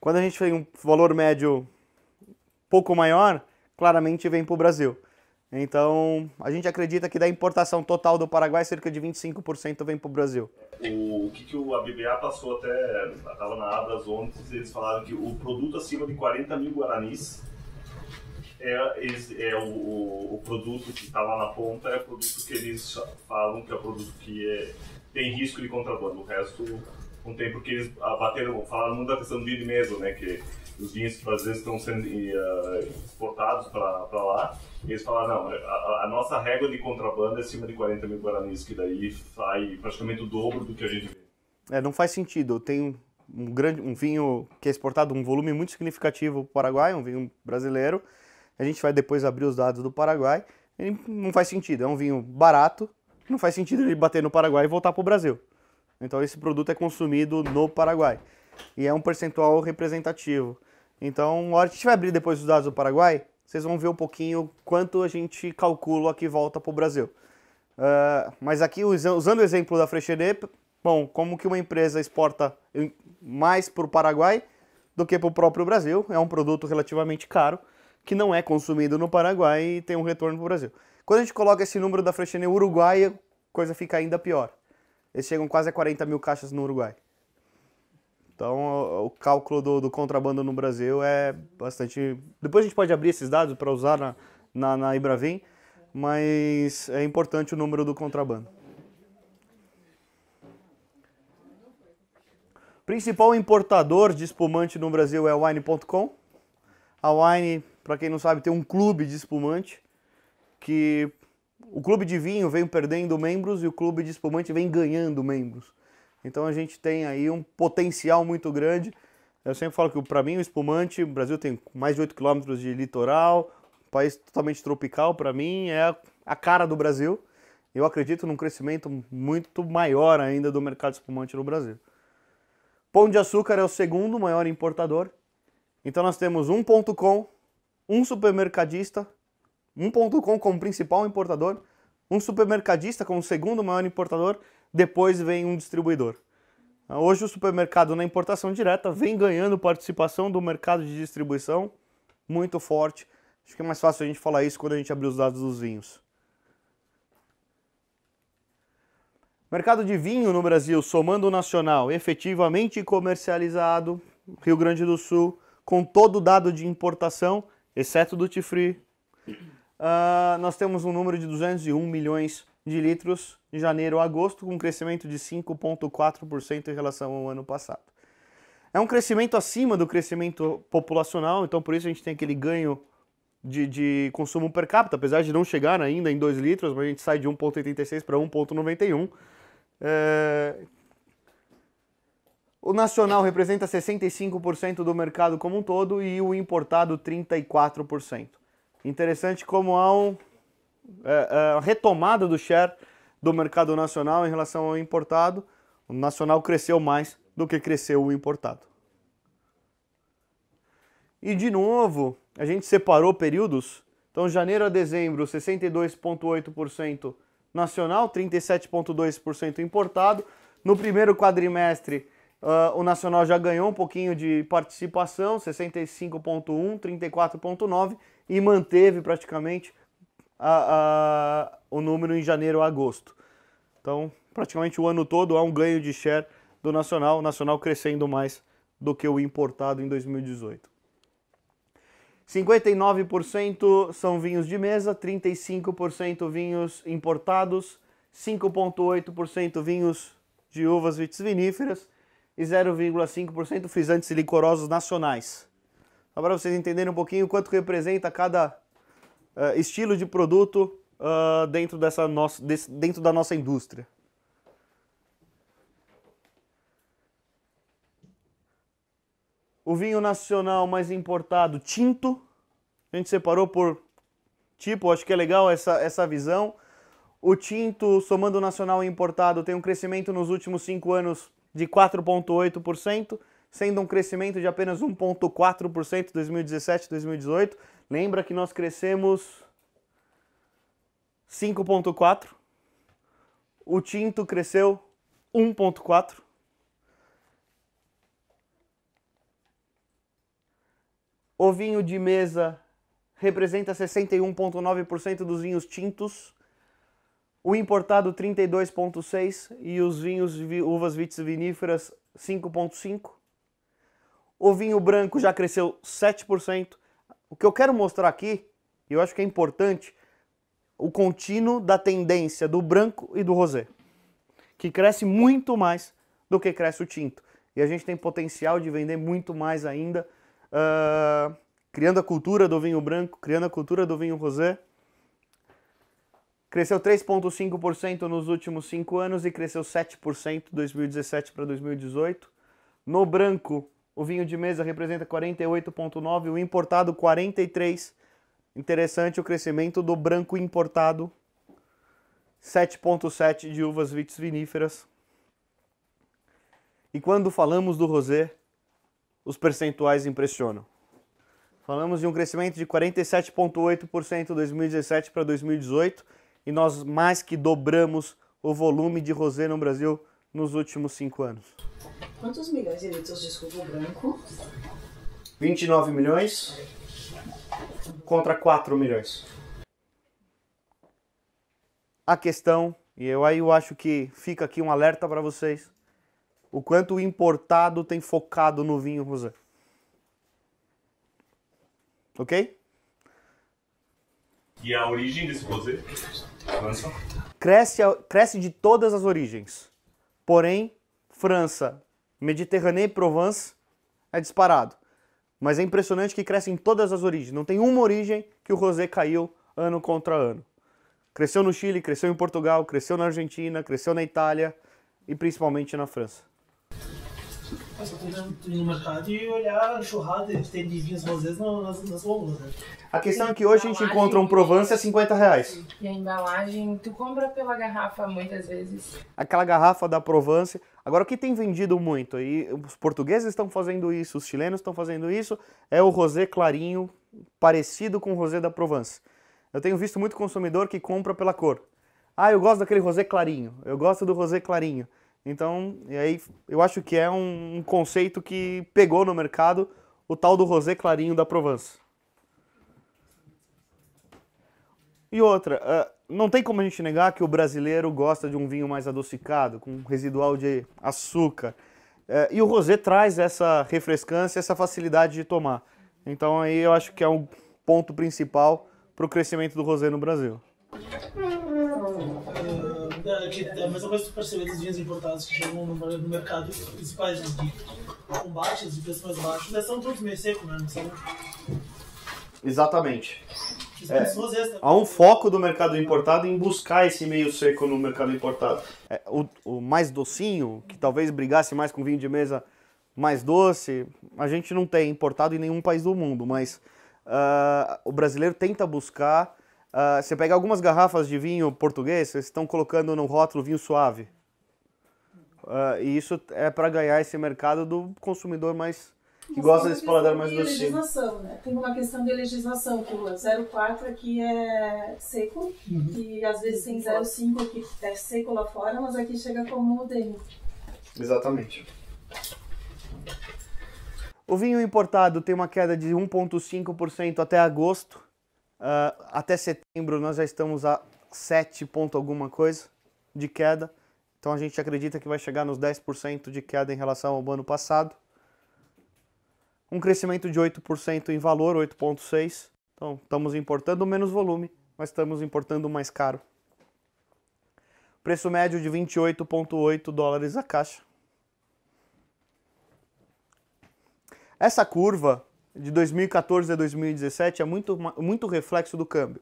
Quando a gente tem um valor médio pouco maior, claramente vem para o Brasil. Então, a gente acredita que da importação total do Paraguai, cerca de 25% vem para o Brasil. O, que, que o, a BBA passou até, estava na Abras ontem, eles falaram que o produto acima de 40 mil guaranis é, é o, o, o, produto que está lá na ponta, é o produto que eles falam que é o produto que é tem risco de contrabando. O resto não tem, porque eles abateram, falaram muito da questão do vinho mesmo, né? Que os vinhos que às vezes estão sendo uh, exportados para lá, eles falaram, não, a, a, nossa régua de contrabando é acima de 40 mil guaranis, que daí sai praticamente o dobro do que a gente vê. É, não faz sentido. Tem um, grande, um vinho que é exportado, um volume muito significativo para o Paraguai, um vinho brasileiro. A gente vai depois abrir os dados do Paraguai. Ele não faz sentido. É um vinho barato, não faz sentido ele bater no Paraguai e voltar para o Brasil. Então esse produto é consumido no Paraguai. E é um percentual representativo. Então, a hora que a gente vai abrir depois os dados do Paraguai, vocês vão ver um pouquinho quanto a gente calcula que volta para o Brasil. Uh, mas aqui, usando o exemplo da Freixenet, bom, como que uma empresa exporta mais para o Paraguai do que para o próprio Brasil? É um produto relativamente caro, que não é consumido no Paraguai e tem um retorno para o Brasil. Quando a gente coloca esse número da Freixenet a coisa fica ainda pior. Eles chegam quase a 40 mil caixas no Uruguai. Então, o cálculo do, do, contrabando no Brasil é bastante. Depois a gente pode abrir esses dados para usar na, na, na Ibravim, mas é importante o número do contrabando. Principal importador de espumante no Brasil é a Wine.com. A Wine, para quem não sabe, tem um clube de espumante que o clube de vinho vem perdendo membros e o clube de espumante vem ganhando membros. Então a gente tem aí um potencial muito grande. Eu sempre falo que para mim o espumante, o Brasil tem mais de 8 quilômetros de litoral, um país totalmente tropical, para mim é a cara do Brasil. Eu acredito num crescimento muito maior ainda do mercado espumante no Brasil. Pão de Açúcar é o segundo maior importador. Então nós temos um ponto com, um supermercadista, um ponto .com como principal importador, um supermercadista como segundo maior importador, depois vem um distribuidor. Hoje o supermercado na importação direta vem ganhando participação do mercado de distribuição muito forte. Acho que é mais fácil a gente falar isso quando a gente abrir os dados dos vinhos. Mercado de vinho no Brasil, somando o nacional, efetivamente comercializado, Rio Grande do Sul, com todo o dado de importação, exceto do Tifri, uh, nós temos um número de 201 milhões de litros de janeiro a agosto, com um crescimento de 5,4% em relação ao ano passado. É um crescimento acima do crescimento populacional, então por isso a gente tem aquele ganho de, de consumo per capita, apesar de não chegar ainda em 2 litros, mas a gente sai de 1,86 para 1,91. É, o nacional representa 65% do mercado como um todo e o importado 34%. Interessante como há um, é, é, retomada do share do mercado nacional em relação ao importado. O nacional cresceu mais do que cresceu o importado. E de novo, a gente separou períodos. Então, janeiro a dezembro, 62,8% nacional, 37,2% importado. No primeiro quadrimestre, uh, o nacional já ganhou um pouquinho de participação, 65,1%, 34,9% e manteve praticamente a, a, o número em janeiro a agosto. Então, praticamente o ano todo há um ganho de share do nacional, o nacional crescendo mais do que o importado em 2018. 59% são vinhos de mesa, 35% vinhos importados, 5,8% vinhos de uvas viníferas e 0,5% frisantes e licorosos nacionais. Só para vocês entenderem um pouquinho o quanto representa cada uh, estilo de produto uh, dentro, dessa nossa, desse, dentro da nossa indústria. O vinho nacional mais importado, tinto. A gente separou por tipo, acho que é legal essa, essa visão. O tinto, somando nacional e importado, tem um crescimento nos últimos cinco anos de 4,8% sendo um crescimento de apenas 1,4% em 2017 2018. Lembra que nós crescemos 5,4%, o tinto cresceu 1,4%. O vinho de mesa representa 61,9% dos vinhos tintos, o importado 32,6% e os vinhos uvas vitis viníferas 5,5%. O vinho branco já cresceu 7%. O que eu quero mostrar aqui, e eu acho que é importante, o contínuo da tendência do branco e do rosé, que cresce muito mais do que cresce o tinto. E a gente tem potencial de vender muito mais ainda, uh, criando a cultura do vinho branco, criando a cultura do vinho rosé. Cresceu 3,5% nos últimos 5 anos e cresceu 7% 2017 para 2018. No branco, o vinho de mesa representa 48,9%, o importado 43%. Interessante o crescimento do branco importado, 7,7% de uvas viníferas. E quando falamos do rosé, os percentuais impressionam. Falamos de um crescimento de 47,8% de 2017 para 2018 e nós mais que dobramos o volume de rosé no Brasil nos últimos cinco anos. Quantos milhões de litros de escudo branco? 29 milhões contra 4 milhões. A questão, e eu aí eu acho que fica aqui um alerta para vocês, o quanto o importado tem focado no vinho rosé. Ok? E a origem desse rosé? Cresce, cresce de todas as origens. Porém, França, Mediterrâneo e Provence é disparado. Mas é impressionante que cresce em todas as origens. Não tem uma origem que o rosé caiu ano contra ano. Cresceu no Chile, cresceu em Portugal, cresceu na Argentina, cresceu na Itália e principalmente na França e olhar a churrada tem de vinhos rosés nas, nas bombas, né? A questão é que hoje a, a gente encontra um Provence a 50 reais. E a embalagem, tu compra pela garrafa muitas vezes. Aquela garrafa da Provence. Agora, o que tem vendido muito? E os portugueses estão fazendo isso, os chilenos estão fazendo isso, é o rosé clarinho, parecido com o rosé da Provence. Eu tenho visto muito consumidor que compra pela cor. Ah, eu gosto daquele rosé clarinho, eu gosto do rosé clarinho. Então, e aí eu acho que é um, conceito que pegou no mercado o tal do rosé clarinho da Provence. E outra, uh, não tem como a gente negar que o brasileiro gosta de um vinho mais adocicado, com residual de açúcar. Uh, e o rosé traz essa refrescância, essa facilidade de tomar. Então aí eu acho que é um ponto principal para o crescimento do rosé no Brasil. É, que é a mesma coisa que tu percebeu dos vinhos importados que chegam no, no mercado principais, de Com baixas, de preços mais baixos, né? são todos meio seco, né? sabe Exatamente. É, há um foco do mercado importado em buscar esse meio seco no mercado importado. É, o, o, mais docinho, que talvez brigasse mais com vinho de mesa mais doce, a gente não tem importado em nenhum país do mundo, mas uh, o brasileiro tenta buscar Uh, você pega algumas garrafas de vinho português, vocês estão colocando no rótulo vinho suave. Uh, e isso é para ganhar esse mercado do consumidor mais que gosta desse paladar mais doce. legislação, né? Tem uma questão de legislação, que o 04 aqui é seco, uhum. e às vezes tem 05 que é seco lá fora, mas aqui chega como dentro. Exatamente. O vinho importado tem uma queda de 1,5% até agosto Uh, até setembro nós já estamos a 7 ponto alguma coisa de queda. Então a gente acredita que vai chegar nos 10% de queda em relação ao ano passado. Um crescimento de 8% em valor, 8,6%. Então estamos importando menos volume, mas estamos importando mais caro. Preço médio de 28,8 dólares a caixa. Essa curva de 2014 a 2017 é muito, muito reflexo do câmbio.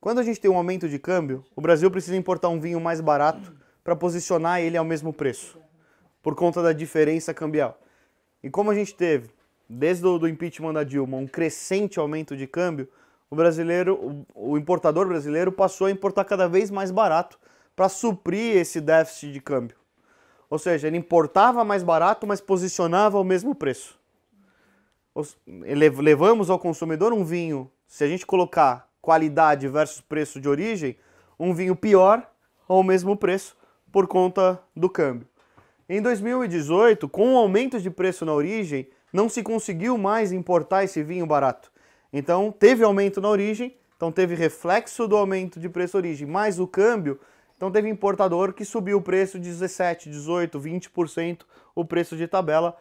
Quando a gente tem um aumento de câmbio, o Brasil precisa importar um vinho mais barato para posicionar ele ao mesmo preço, por conta da diferença cambial. E como a gente teve, desde o do impeachment da Dilma, um crescente aumento de câmbio, o brasileiro, o importador brasileiro passou a importar cada vez mais barato para suprir esse déficit de câmbio. Ou seja, ele importava mais barato, mas posicionava ao mesmo preço levamos ao consumidor um vinho, se a gente colocar qualidade versus preço de origem, um vinho pior ou mesmo preço por conta do câmbio. Em 2018, com o aumento de preço na origem, não se conseguiu mais importar esse vinho barato. Então, teve aumento na origem, então teve reflexo do aumento de preço origem, mais o câmbio, então teve importador que subiu o preço de 17, 18, 20% o preço de tabela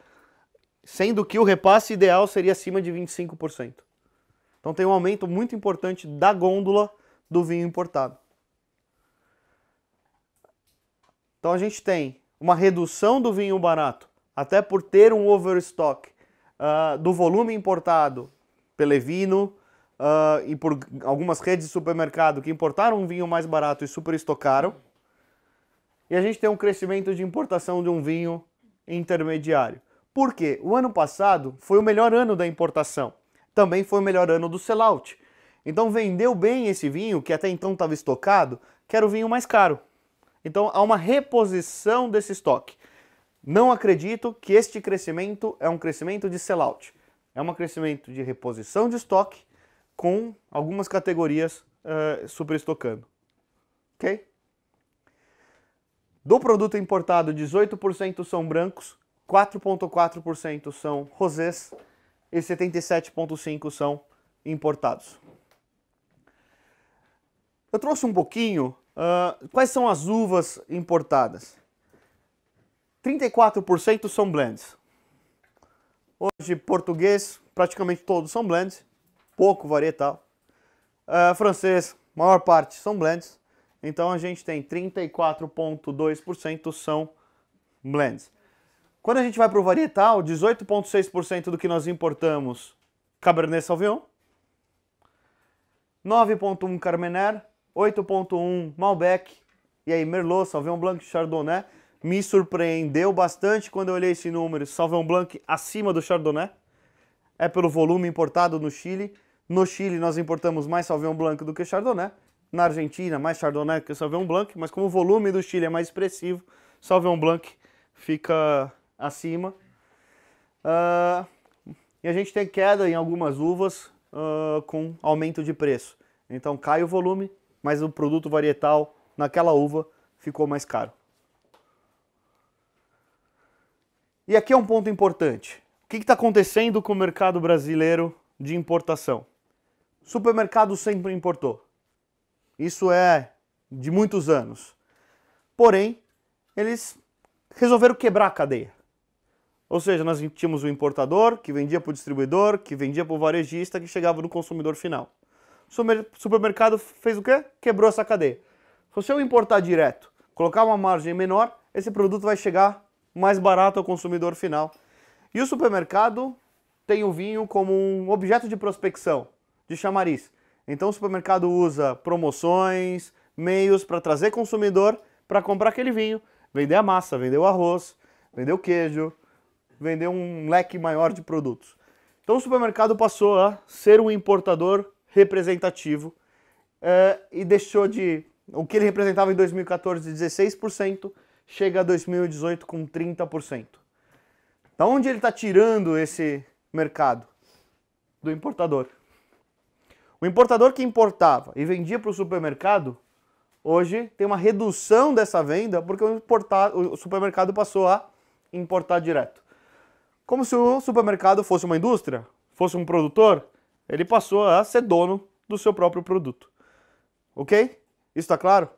sendo que o repasse ideal seria acima de 25%. Então tem um aumento muito importante da gôndola do vinho importado. Então a gente tem uma redução do vinho barato, até por ter um overstock uh, do volume importado Pelevino uh, ah, e por algumas redes de supermercado que importaram um vinho mais barato e superestocaram. E a gente tem um crescimento de importação de um vinho intermediário. Porque o ano passado foi o melhor ano da importação, também foi o melhor ano do sellout. Então vendeu bem esse vinho, que até então estava estocado, que era o vinho mais caro. Então há uma reposição desse estoque. Não acredito que este crescimento é um crescimento de sellout. É um crescimento de reposição de estoque com algumas categorias uh, superestocando. Ok? Do produto importado, 18% são brancos, 4,4% são rosés e 77,5% são importados. Eu trouxe um pouquinho uh, quais são as uvas importadas. 34% são blends. Hoje, português, praticamente todos são blends, pouco varietal. Uh, ah, francês, maior parte são blends. Então a gente tem 34,2% são blends. Quando a gente vai para o varietal, 18,6% do que nós importamos, Cabernet Sauvignon. 9,1% Carmener, 8,1% Malbec, e aí Merlot, Sauvignon Blanc, Chardonnay. Me surpreendeu bastante quando eu olhei esse número, Sauvignon Blanc acima do Chardonnay. É pelo volume importado no Chile. No Chile nós importamos mais Sauvignon Blanc do que Chardonnay. Na Argentina, mais Chardonnay do que Sauvignon Blanc, mas como o volume do Chile é mais expressivo, Sauvignon Blanc fica acima. Uh, e a gente tem queda em algumas uvas uh, com aumento de preço. Então cai o volume, mas o produto varietal naquela uva ficou mais caro. E aqui é um ponto importante. O que está acontecendo com o mercado brasileiro de importação? Supermercado sempre importou. Isso é de muitos anos. Porém, eles resolveram quebrar a cadeia. Ou seja, nós tínhamos o importador, que vendia para o distribuidor, que vendia para o varejista, que chegava no consumidor final. O supermercado fez o quê? Quebrou essa cadeia. Se eu importar direto, colocar uma margem menor, esse produto vai chegar mais barato ao consumidor final. E o supermercado tem o vinho como um objeto de prospecção, de chamariz. Então o supermercado usa promoções, meios para trazer consumidor para comprar aquele vinho, vender a massa, vender o arroz, vender o queijo, vender um leque maior de produtos. Então o supermercado passou a ser um importador representativo uh, e deixou de. O que ele representava em 2014, 16%, chega a 2018 com 30%. Da onde ele está tirando esse mercado? Do importador. O importador que importava e vendia para o supermercado, hoje tem uma redução dessa venda porque o, o supermercado passou a importar direto. Como se o supermercado fosse uma indústria, fosse um produtor, ele passou a ser dono do seu próprio produto. Ok? Isso está claro?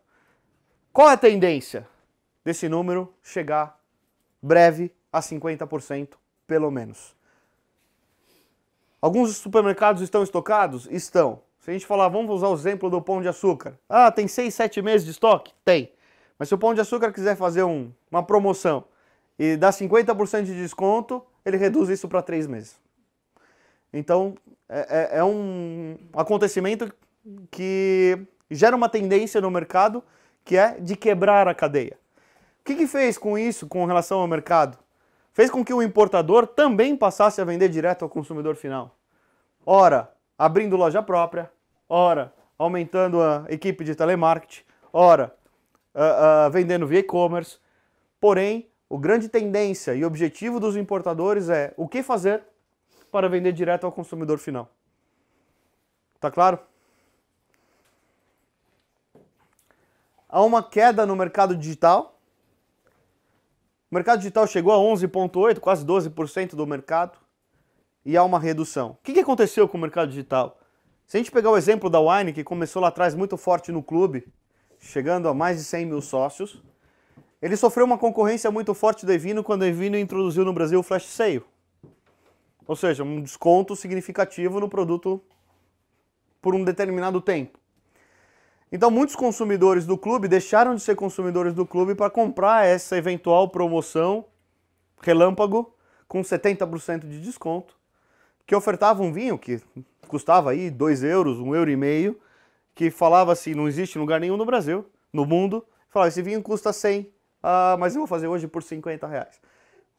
Qual é a tendência desse número chegar breve a 50%, pelo menos? Alguns supermercados estão estocados? Estão. Se a gente falar, vamos usar o exemplo do pão de açúcar. Ah, tem 6, 7 meses de estoque? Tem. Mas se o pão de açúcar quiser fazer um, uma promoção e dar 50% de desconto, ele reduz isso para três meses. Então, é, é, é, um acontecimento que gera uma tendência no mercado que é de quebrar a cadeia. O que, que fez com isso com relação ao mercado? Fez com que o importador também passasse a vender direto ao consumidor final. Ora, abrindo loja própria, ora, aumentando a equipe de telemarketing, ora, uh, uh, vendendo via e-commerce. Porém, o grande tendência e objetivo dos importadores é o que fazer para vender direto ao consumidor final. Tá claro? Há uma queda no mercado digital. O mercado digital chegou a 11,8%, quase 12% do mercado, e há uma redução. O que aconteceu com o mercado digital? Se a gente pegar o exemplo da Wine, que começou lá atrás muito forte no clube, chegando a mais de 100 mil sócios, ele sofreu uma concorrência muito forte de Evino quando o Evino introduziu no Brasil o flash sale. Ou seja, um desconto significativo no produto por um determinado tempo. Então, muitos consumidores do clube deixaram de ser consumidores do clube para comprar essa eventual promoção relâmpago com 70% de desconto, que ofertava um vinho que custava aí 2 euros, 1 um euro e meio, que falava assim, não existe lugar nenhum no Brasil, no mundo, falava, esse vinho custa 100, ah, mas eu vou fazer hoje por 50 reais.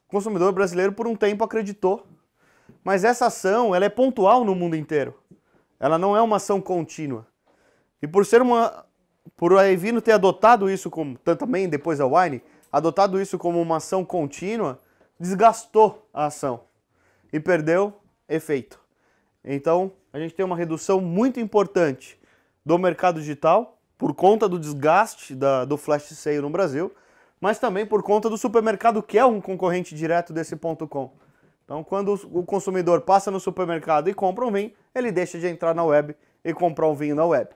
O consumidor brasileiro por um tempo acreditou, mas essa ação ela é pontual no mundo inteiro. Ela não é uma ação contínua. E por ser uma, por a Evino ter adotado isso como também depois a Wine adotado isso como uma ação contínua, desgastou a ação e perdeu efeito. Então, a gente tem uma redução muito importante do mercado digital por conta do desgaste da, do flash sale no Brasil mas também por conta do supermercado que é um concorrente direto desse ponto .com. Então, quando o consumidor passa no supermercado e compra um vinho, ele deixa de entrar na web e comprar um vinho na web.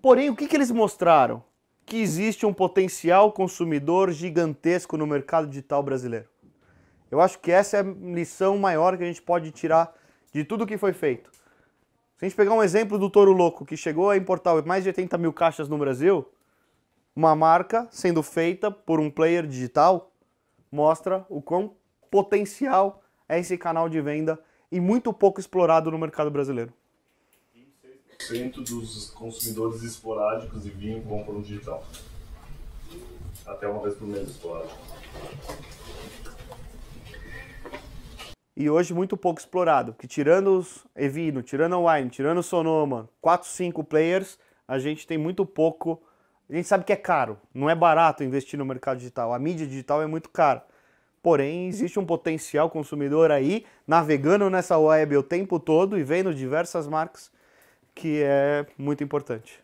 Porém, o que, que eles mostraram? Que existe um potencial consumidor gigantesco no mercado digital brasileiro. Eu acho que essa é a lição maior que a gente pode tirar de tudo que foi feito. Se a gente pegar um exemplo do Toro Louco, que chegou a importar mais de 80 mil caixas no Brasil, uma marca sendo feita por um player digital mostra o quão potencial é esse canal de venda e muito pouco explorado no mercado brasileiro. 26% dos consumidores esporádicos de vinho compram digital. Até uma vez por mês esporádico. E hoje muito pouco explorado, porque tirando os Evino, tirando o Wine, tirando o Sonoma, 4, 5 players, a gente tem muito pouco a gente sabe que é caro, não é barato investir no mercado digital. A mídia digital é muito cara. Porém, existe um potencial consumidor aí navegando nessa web o tempo todo e vendo diversas marcas que é muito importante.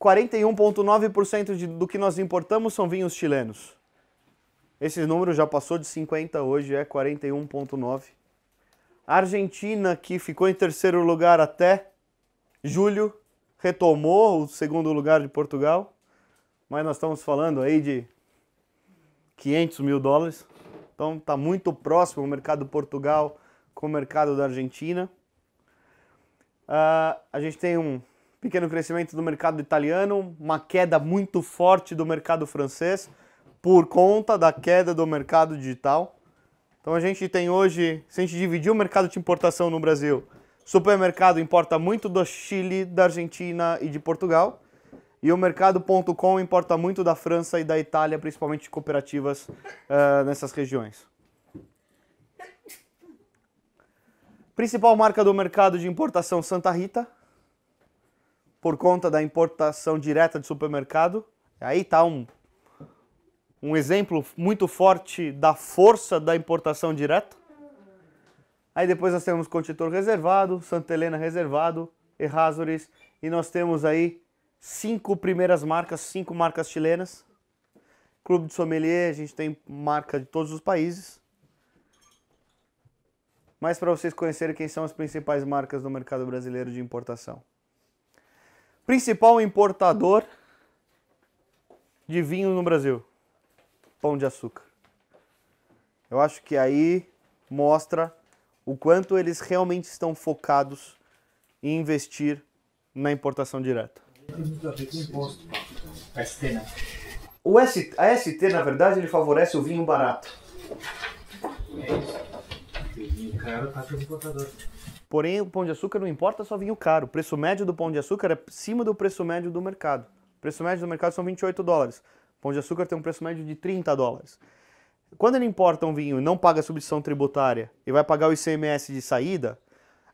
41,9% do que nós importamos são vinhos chilenos. Esse número já passou de 50 hoje, é 41,9. Argentina, que ficou em terceiro lugar até Júlio retomou o segundo lugar de Portugal, mas nós estamos falando aí de 500 mil dólares. Então está muito próximo o mercado de Portugal com o mercado da Argentina. Uh, a gente tem um pequeno crescimento do mercado italiano, uma queda muito forte do mercado francês por conta da queda do mercado digital. Então a gente tem hoje, se a gente dividir o mercado de importação no Brasil Supermercado importa muito do Chile, da Argentina e de Portugal. E o mercado.com importa muito da França e da Itália, principalmente cooperativas uh, nessas regiões. Principal marca do mercado de importação Santa Rita, por conta da importação direta de supermercado. Aí está um, um exemplo muito forte da força da importação direta. Aí depois nós temos Contitor reservado, Santa Helena reservado, Errázuriz. E nós temos aí cinco primeiras marcas, cinco marcas chilenas. Clube de Sommelier, a gente tem marca de todos os países. Mas para vocês conhecerem quem são as principais marcas do mercado brasileiro de importação. Principal importador de vinho no Brasil: Pão de Açúcar. Eu acho que aí mostra o quanto eles realmente estão focados em investir na importação direta. O ST, a ST, na verdade, ele favorece o vinho barato. Porém, o pão de açúcar não importa só vinho caro. O preço médio do pão de açúcar é acima do preço médio do mercado. O preço médio do mercado são 28 dólares. O pão de açúcar tem um preço médio de 30 dólares quando ele importa um vinho e não paga a substituição tributária e vai pagar o ICMS de saída,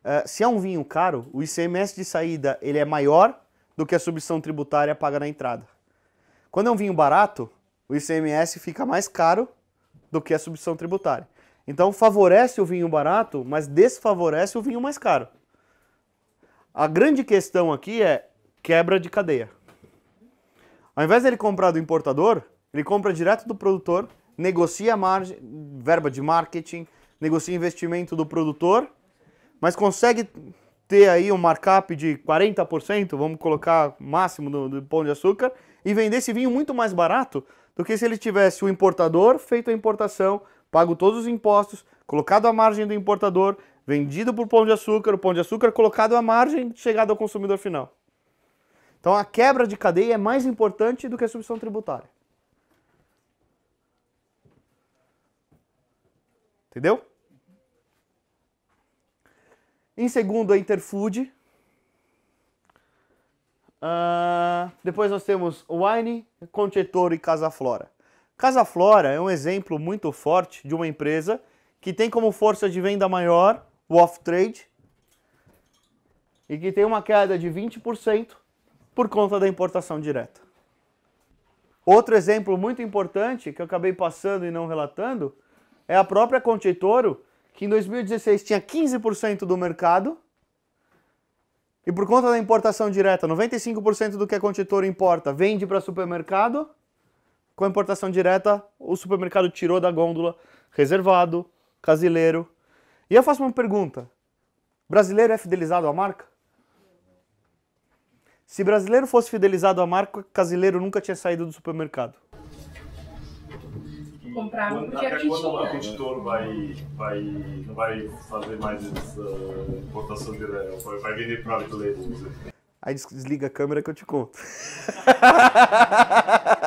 uh, se é um vinho caro, o ICMS de saída ele é maior do que a substituição tributária paga na entrada. Quando é um vinho barato, o ICMS fica mais caro do que a substituição tributária. Então favorece o vinho barato, mas desfavorece o vinho mais caro. A grande questão aqui é quebra de cadeia. Ao invés dele comprar do importador, ele compra direto do produtor negocia margem, verba de marketing, negocia investimento do produtor, mas consegue ter aí um markup de 40%, vamos colocar máximo do, do pão de açúcar, e vender esse vinho muito mais barato do que se ele tivesse o importador feito a importação, pago todos os impostos, colocado à margem do importador, vendido por pão de açúcar, o pão de açúcar colocado à margem, chegado ao consumidor final. Então a quebra de cadeia é mais importante do que a substituição tributária. Entendeu? Em segundo, a Interfood. Uh, depois nós temos Wine, Conchetoro e Casaflora. Casaflora é um exemplo muito forte de uma empresa que tem como força de venda maior o off-trade e que tem uma queda de 20% por conta da importação direta. Outro exemplo muito importante que eu acabei passando e não relatando é a própria Conteitoro, que em 2016 tinha 15% do mercado e por conta da importação direta, 95% do que a Conteitoro importa vende para supermercado. Com a importação direta, o supermercado tirou da gôndola reservado, casileiro. E eu faço uma pergunta: brasileiro é fidelizado à marca? Se brasileiro fosse fidelizado à marca, casileiro nunca tinha saído do supermercado comprar água, porque até quando o editor vai, vai, não vai fazer mais importação direta, vai, vai vender private label, não sei. Aí desliga a câmera que eu te conto. (laughs)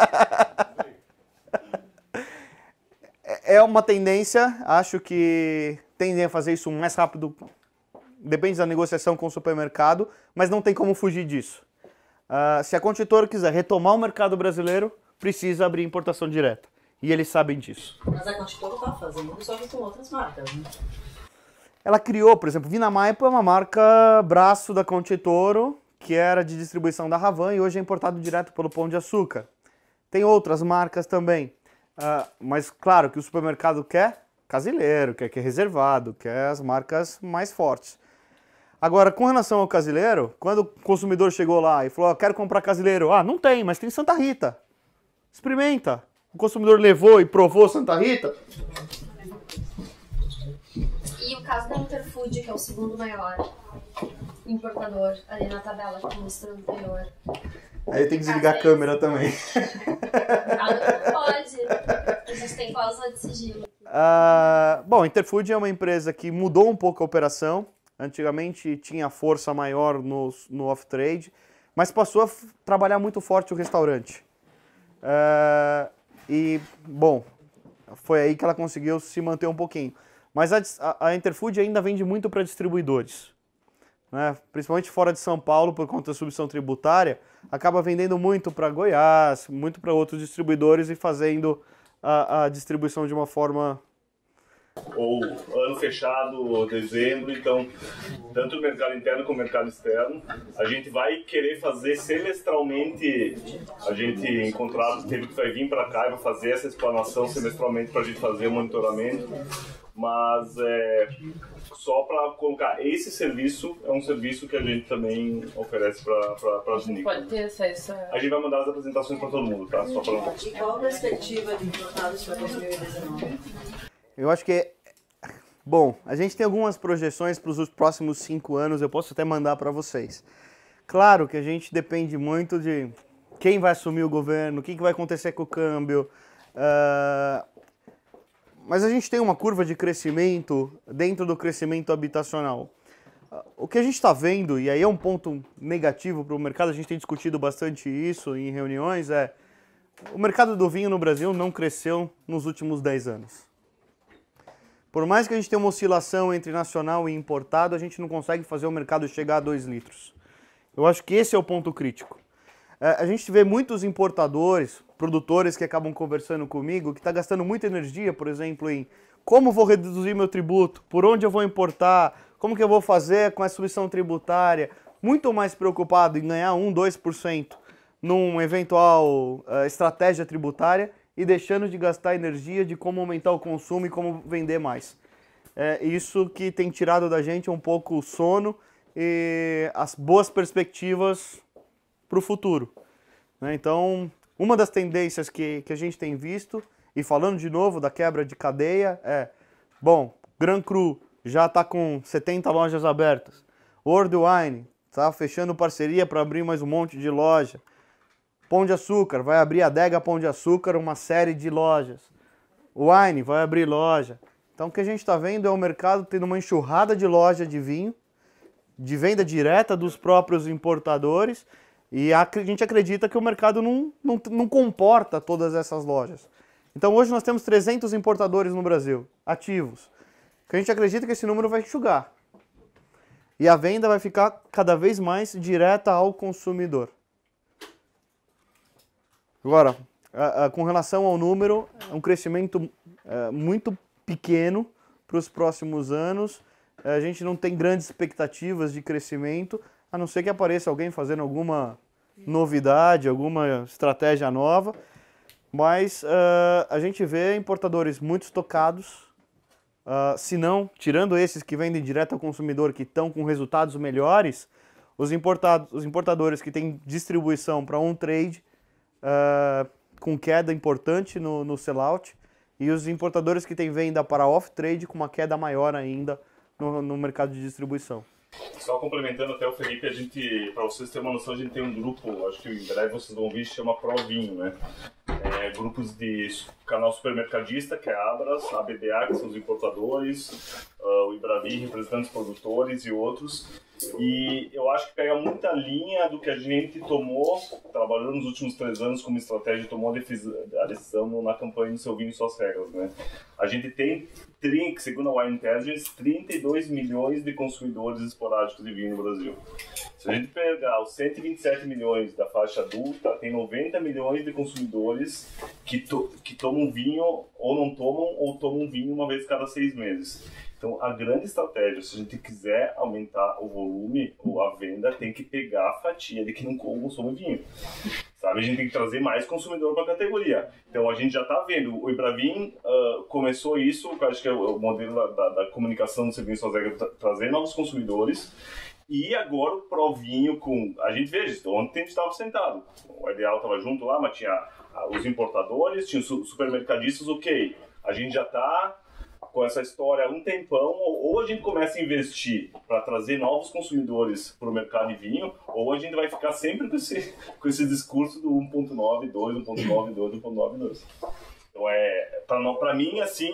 É, é uma tendência, acho que tendem a fazer isso mais rápido, depende da negociação com o supermercado, mas não tem como fugir disso. Uh, se a Contitor quiser retomar o mercado brasileiro, precisa abrir importação direta. E eles sabem disso. Mas a Quanticola está fazendo isso com outras marcas, né? Ela criou, por exemplo, Vinamaipa é uma marca braço da Conte Toro, que era de distribuição da Ravan e hoje é importado direto pelo Pão de Açúcar. Tem outras marcas também. Uh, mas claro que o supermercado quer casileiro, quer que é reservado, quer as marcas mais fortes. Agora, com relação ao casileiro, quando o consumidor chegou lá e falou, oh, quero comprar casileiro, ah, não tem, mas tem Santa Rita. Experimenta o consumidor levou e provou Santa Rita. E o caso da Interfood, que é o segundo maior importador ali na tabela que mostrou anterior. Aí tem que desligar a câmera também. Ah, não (laughs) pode. A gente tem cláusula de sigilo. Ah, bom, Interfood é uma empresa que mudou um pouco a operação. Antigamente tinha força maior no, no off-trade, mas passou a trabalhar muito forte o restaurante. Uh, e, bom, foi aí que ela conseguiu se manter um pouquinho. Mas a, a Interfood ainda vende muito para distribuidores. Né? Principalmente fora de São Paulo, por conta da submissão tributária, acaba vendendo muito para Goiás, muito para outros distribuidores e fazendo a, a distribuição de uma forma ou ano fechado, dezembro, então tanto o mercado interno como o mercado externo. A gente vai querer fazer semestralmente, a gente encontrar, teve que vai vir para cá e vai fazer essa explanação semestralmente para a gente fazer o monitoramento. Mas é, só para colocar, esse serviço é um serviço que a gente também oferece para as NICs. Pode ter acesso. A gente vai mandar as apresentações para todo mundo, tá? Só para E qual a perspectiva de resultados para 2019? Eu acho que. É, bom, a gente tem algumas projeções para os próximos cinco anos, eu posso até mandar para vocês. Claro que a gente depende muito de quem vai assumir o governo, o que, que vai acontecer com o câmbio. Uh, mas a gente tem uma curva de crescimento dentro do crescimento habitacional. Ah, o que a gente está vendo, e aí é um ponto negativo para o mercado, a gente tem discutido bastante isso em reuniões, é o mercado do vinho no Brasil não cresceu nos últimos 10 anos. Por mais que a gente tenha uma oscilação entre nacional e importado, a gente não consegue fazer o mercado chegar a 2 litros. Eu acho que esse é o ponto crítico. É, a gente vê muitos importadores, produtores que acabam conversando comigo, que está gastando muita energia, por exemplo, em como vou reduzir meu tributo, por onde eu vou importar, como que eu vou fazer com a submissão tributária, muito mais preocupado em ganhar 1, 2% num eventual uh, estratégia tributária e deixando de gastar energia de como aumentar o consumo e como vender mais. É isso que tem tirado da gente um pouco o sono e as boas perspectivas para o futuro. Né? Então, uma das tendências que, que a gente tem visto, e falando de novo da quebra de cadeia, é: bom, Gran Cru já está com 70 lojas abertas, Wine está fechando parceria para abrir mais um monte de loja. Pão de Açúcar vai abrir a Adega Pão de Açúcar, uma série de lojas. Wine vai abrir loja. Então o que a gente está vendo é o mercado tendo uma enxurrada de loja de vinho, de venda direta dos próprios importadores, e a gente acredita que o mercado não, não, não comporta todas essas lojas. Então hoje nós temos 300 importadores no Brasil, ativos. Que a gente acredita que esse número vai enxugar. E a venda vai ficar cada vez mais direta ao consumidor. Agora, com relação ao número, é um crescimento é, muito pequeno para os próximos anos. É, a gente não tem grandes expectativas de crescimento, a não ser que apareça alguém fazendo alguma novidade, alguma estratégia nova. Mas uh, a gente vê importadores muito estocados, uh, se não, tirando esses que vendem direto ao consumidor, que estão com resultados melhores, os, importados, os importadores que têm distribuição para um trade uh, com queda importante no, no sellout e os importadores que têm venda para off-trade com uma queda maior ainda no, no mercado de distribuição. Só complementando até o Felipe, a gente, para vocês terem uma noção, a gente tem um grupo, acho que em breve vocês vão ver, chama Provinho, né? grupos de canal supermercadista, que é a Abras, a BDA, que são os importadores, uh, o Ibravi, representantes produtores e outros. E eu acho que pega muita linha do que a gente tomou, trabalhando nos últimos três anos como estratégia, tomou a decisão na campanha do Seu Vinho e Suas Regras. Né? A gente tem segundo a Wine Intelligence, 32 milhões de consumidores esporádicos de vinho no Brasil. Se a gente pegar os 127 milhões da faixa adulta, tem 90 milhões de consumidores que, to que tomam vinho ou não tomam, ou tomam vinho uma vez cada seis meses. Então, a grande estratégia, se a gente quiser aumentar o volume ou a venda, tem que pegar a fatia de que não consome vinho. Sabe? A gente tem que trazer mais consumidor para a categoria. Então, a gente já está vendo. O Ibravim uh, começou isso, acho que é, é o modelo da, da, comunicação do serviço Azega, tra tá trazer novos consumidores. E agora o Provinho com. A gente veja, ontem a gente estava sentado. O Ideal estava junto lá, mas tinha ah, os importadores, tinha os supermercadistas, ok. A gente já está com essa história há um tempão, ou a gente começa a investir para trazer novos consumidores para o mercado de vinho, ou a gente vai ficar sempre com esse, com esse discurso do 1.9, 2, 1.9, 2, 1.9, 2. Então é, para mim assim,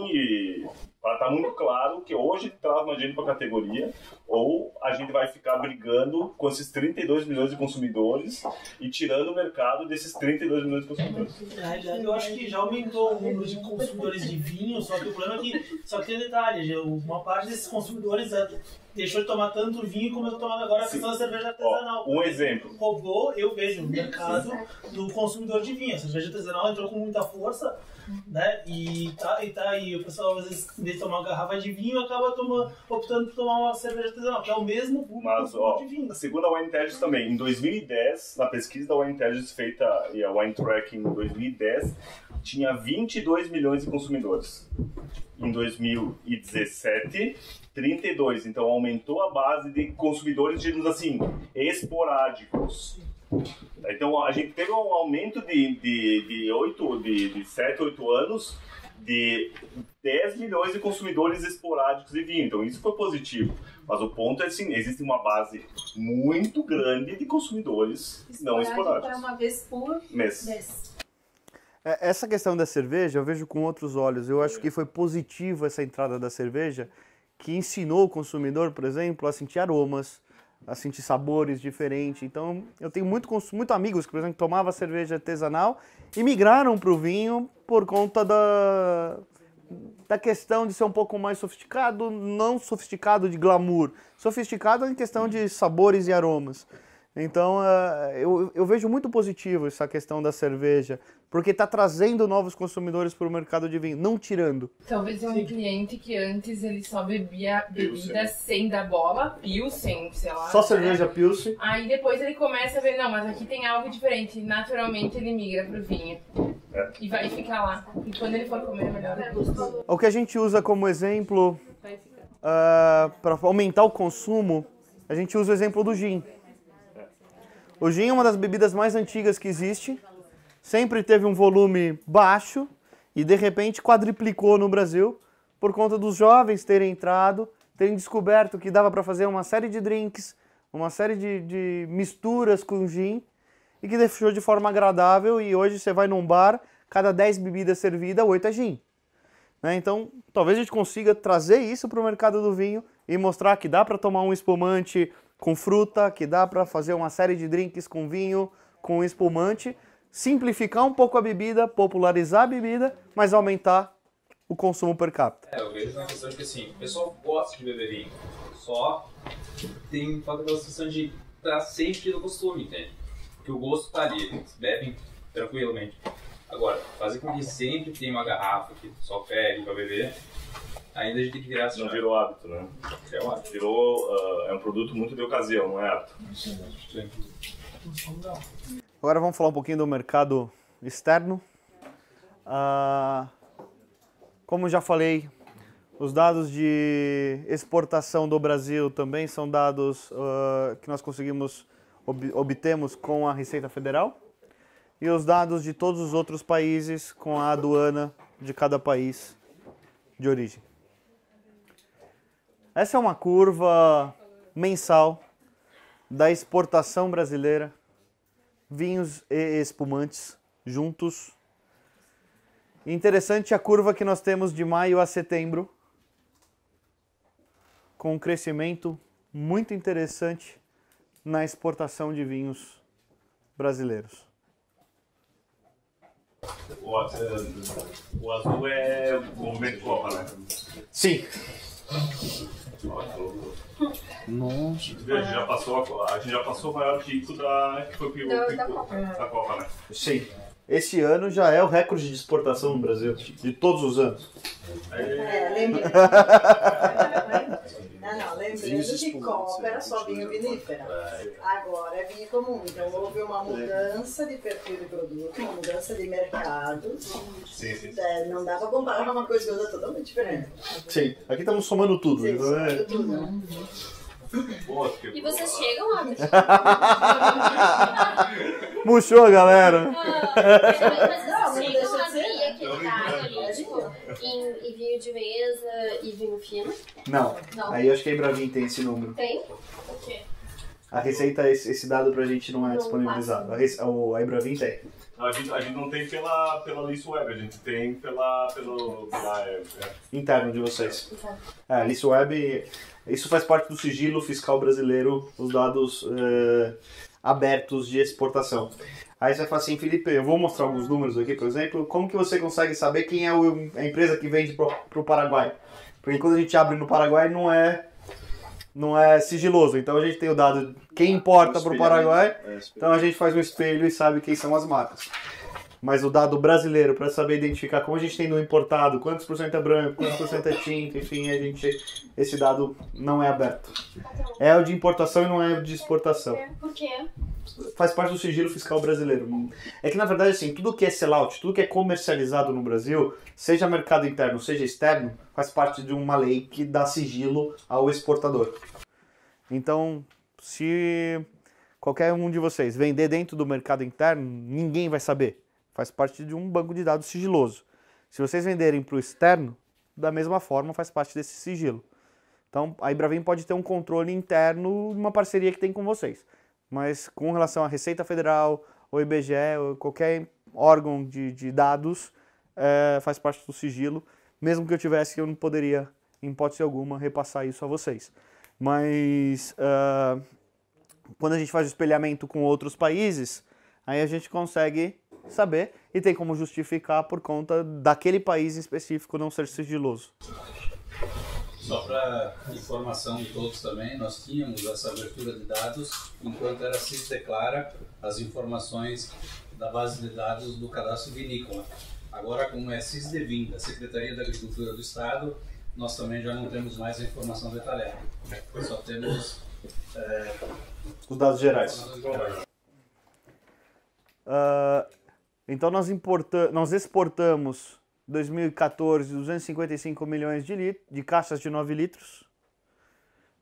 para tá, estar tá muito claro que hoje traz mais gente para a categoria ou a gente vai ficar brigando com esses 32 milhões de consumidores e tirando o mercado desses 32 milhões de consumidores. É é eu acho que já aumentou o número de consumidores de vinho, só que o problema é que só que tem detalhes, detalhe, uma parte desses consumidores é deixou de tomar tanto vinho como eu tô tomando agora, Sim. a cerveja artesanal. Ó, um exemplo. Roubou, eu vejo o mercado do consumidor de vinho. A cerveja artesanal entrou com muita força, né? E tá, e tá aí. O pessoal, às vezes, de tomar uma garrafa de vinho, acaba tomando, optando por tomar uma cerveja artesanal, que é o mesmo público Mas, ó, de vinho. Segundo a Wine Intelligence também, em 2010, na pesquisa da Wine Intelligence feita e a Wine Tracking em 2010, tinha 22 milhões de consumidores. Em 2017, 32. Então aumentou a base de consumidores, digamos assim, esporádicos. Então a gente teve um aumento de, de, de, 8, de, de 7, 8 anos de 10 milhões de consumidores esporádicos de vinho. Então isso foi positivo. Mas o ponto é assim, existe uma base muito grande de consumidores Esporádico não esporádicos. É uma vez por mês. mês. É, essa questão da cerveja eu vejo com outros olhos. Eu acho que foi positivo essa entrada da cerveja, que ensinou o consumidor, por exemplo, a sentir aromas, a sentir sabores diferentes. Então, eu tenho muito, muito amigos que, por exemplo, tomavam cerveja artesanal e migraram para o vinho por conta da, da questão de ser um pouco mais sofisticado, não sofisticado de glamour, sofisticado em questão de sabores e aromas. Então, ah, eu, vejo muito positivo essa questão da cerveja, porque está trazendo novos consumidores para o mercado de vinho, não tirando. Talvez um Sim. cliente que antes ele só bebia bebida sem dar bola, Pilsen, sei lá. Só né? cerveja Pilsen. Aí depois ele começa a ver, não, mas aqui tem algo diferente. Naturalmente ele migra para o vinho. É. E vai ficar lá. E quando ele for comer, é melhor. É, o que a gente usa como exemplo uh, ah, para aumentar o consumo, a gente usa o exemplo do gin. O gin é uma das bebidas mais antigas que existe. Sempre teve um volume baixo e de repente quadriplicou no Brasil por conta dos jovens terem entrado, terem descoberto que dava para fazer uma série de drinks, uma série de, de misturas com gin e que deixou de forma agradável e hoje você vai num bar, cada 10 bebidas servidas, 8 é gin. Né? Então, talvez a gente consiga trazer isso para o mercado do vinho e mostrar que dá para tomar um espumante com fruta, que dá para fazer uma série de drinks com vinho, com espumante, simplificar um pouco a bebida, popularizar a bebida, mas aumentar o consumo per capita. É, eu vejo uma questão de que assim, o pessoal gosta de beber vinho, só tem falta aquela sensação de estar tá sempre no costume, entende? Porque o gosto tá ali, eles bebem tranquilamente. Agora, fazer com que sempre tenha uma garrafa que só pegue para beber, Ainda a gente tem que virar essa Não virou hábito, né? É um hábito. Virou, uh, é um produto muito de ocasião, não é hábito. Agora vamos falar um pouquinho do mercado externo. Uh, como já falei, os dados de exportação do Brasil também são dados uh, que nós conseguimos ob obtemos com a Receita Federal e os dados de todos os outros países com a aduana de cada país de origem. Essa é uma curva mensal da exportação brasileira, vinhos e espumantes juntos. Interessante a curva que nós temos de maio a setembro, com um crescimento muito interessante na exportação de vinhos brasileiros. O, o azul é o momento né? Sim. Nossa. A gente já passou, a, a gente já passou o maior título da, né, que foi o, da, da, Copa, né? da é. Copa, né? Sim. Esse ano já é o recorde de exportação no Brasil, de todos os anos. É, é lembra. (laughs) Ah, não, lembrando que copa era é, só vinho vinífera. É, é. Agora é vinho comum. Então houve uma mudança de perfil de produto, uma mudança de mercado. Sim, sim. É, não dá pra comparar uma coisa com outra totalmente diferente. Sim, aqui estamos somando tudo. Sim, então é... tudo. E vocês chegam (laughs) a (laughs) Murchou, galera. Ah, mas, mas, Não. Não. Aí eu acho que a Ibravin tem esse número. Tem? O quê? A receita, esse, esse dado pra gente não é Não disponibilizado. A, rece- o, a Ibravin tem. a, gente, a gente não tem pela, pela Alice Web, a gente tem pela. pelo. pela. é, é. interno de vocês. É, a Web, isso faz parte do sigilo fiscal brasileiro, os dados é, abertos de exportação. Aí você fala assim, Felipe, eu vou mostrar alguns números aqui, por exemplo, como que você consegue saber quem é o- a empresa que vende pro, pro Paraguai? Porque quando a gente abre no Paraguai não é não é sigiloso. Então a gente tem o dado quem importa para o Paraguai. É, então a gente faz um espelho e sabe quem são as marcas mas o dado brasileiro, para saber identificar como a gente tem no importado, quantos por cento é branco, quantos por cento é tinto, enfim, a gente, esse dado não é aberto. É o de importação e não é o de exportação. Por quê? Faz parte do sigilo fiscal brasileiro. É que, na verdade, assim, tudo que é sellout, tudo que é comercializado no Brasil, seja mercado interno, seja externo, faz parte de uma lei que dá sigilo ao exportador. Então, se qualquer um de vocês vender dentro do mercado interno, ninguém vai saber faz parte de um banco de dados sigiloso. Se vocês venderem para o externo, da mesma forma faz parte desse sigilo. Então a Ibravim pode ter um controle interno de uma parceria que tem com vocês. Mas com relação à Receita Federal, ou IBGE, ou qualquer órgão de, de dados, é, faz parte do sigilo. Mesmo que eu tivesse, eu não poderia, em hipótese alguma, repassar isso a vocês. Mas uh, quando a gente faz o espelhamento com outros países, aí a gente consegue saber e tem como justificar por conta daquele país em específico não ser sigiloso. Só para informação de todos também, nós tínhamos essa abertura de dados enquanto era CIS declara as informações da base de dados do cadastro vinícola. Agora, como é CIS da Secretaria da Agricultura do Estado, nós também já não temos mais a informação detalhada. Só temos é, os dados gerais. Os dados gerais. Uh, então nós, nós exportamos 2014 255 milhões de, litros, de caixas de 9 litros.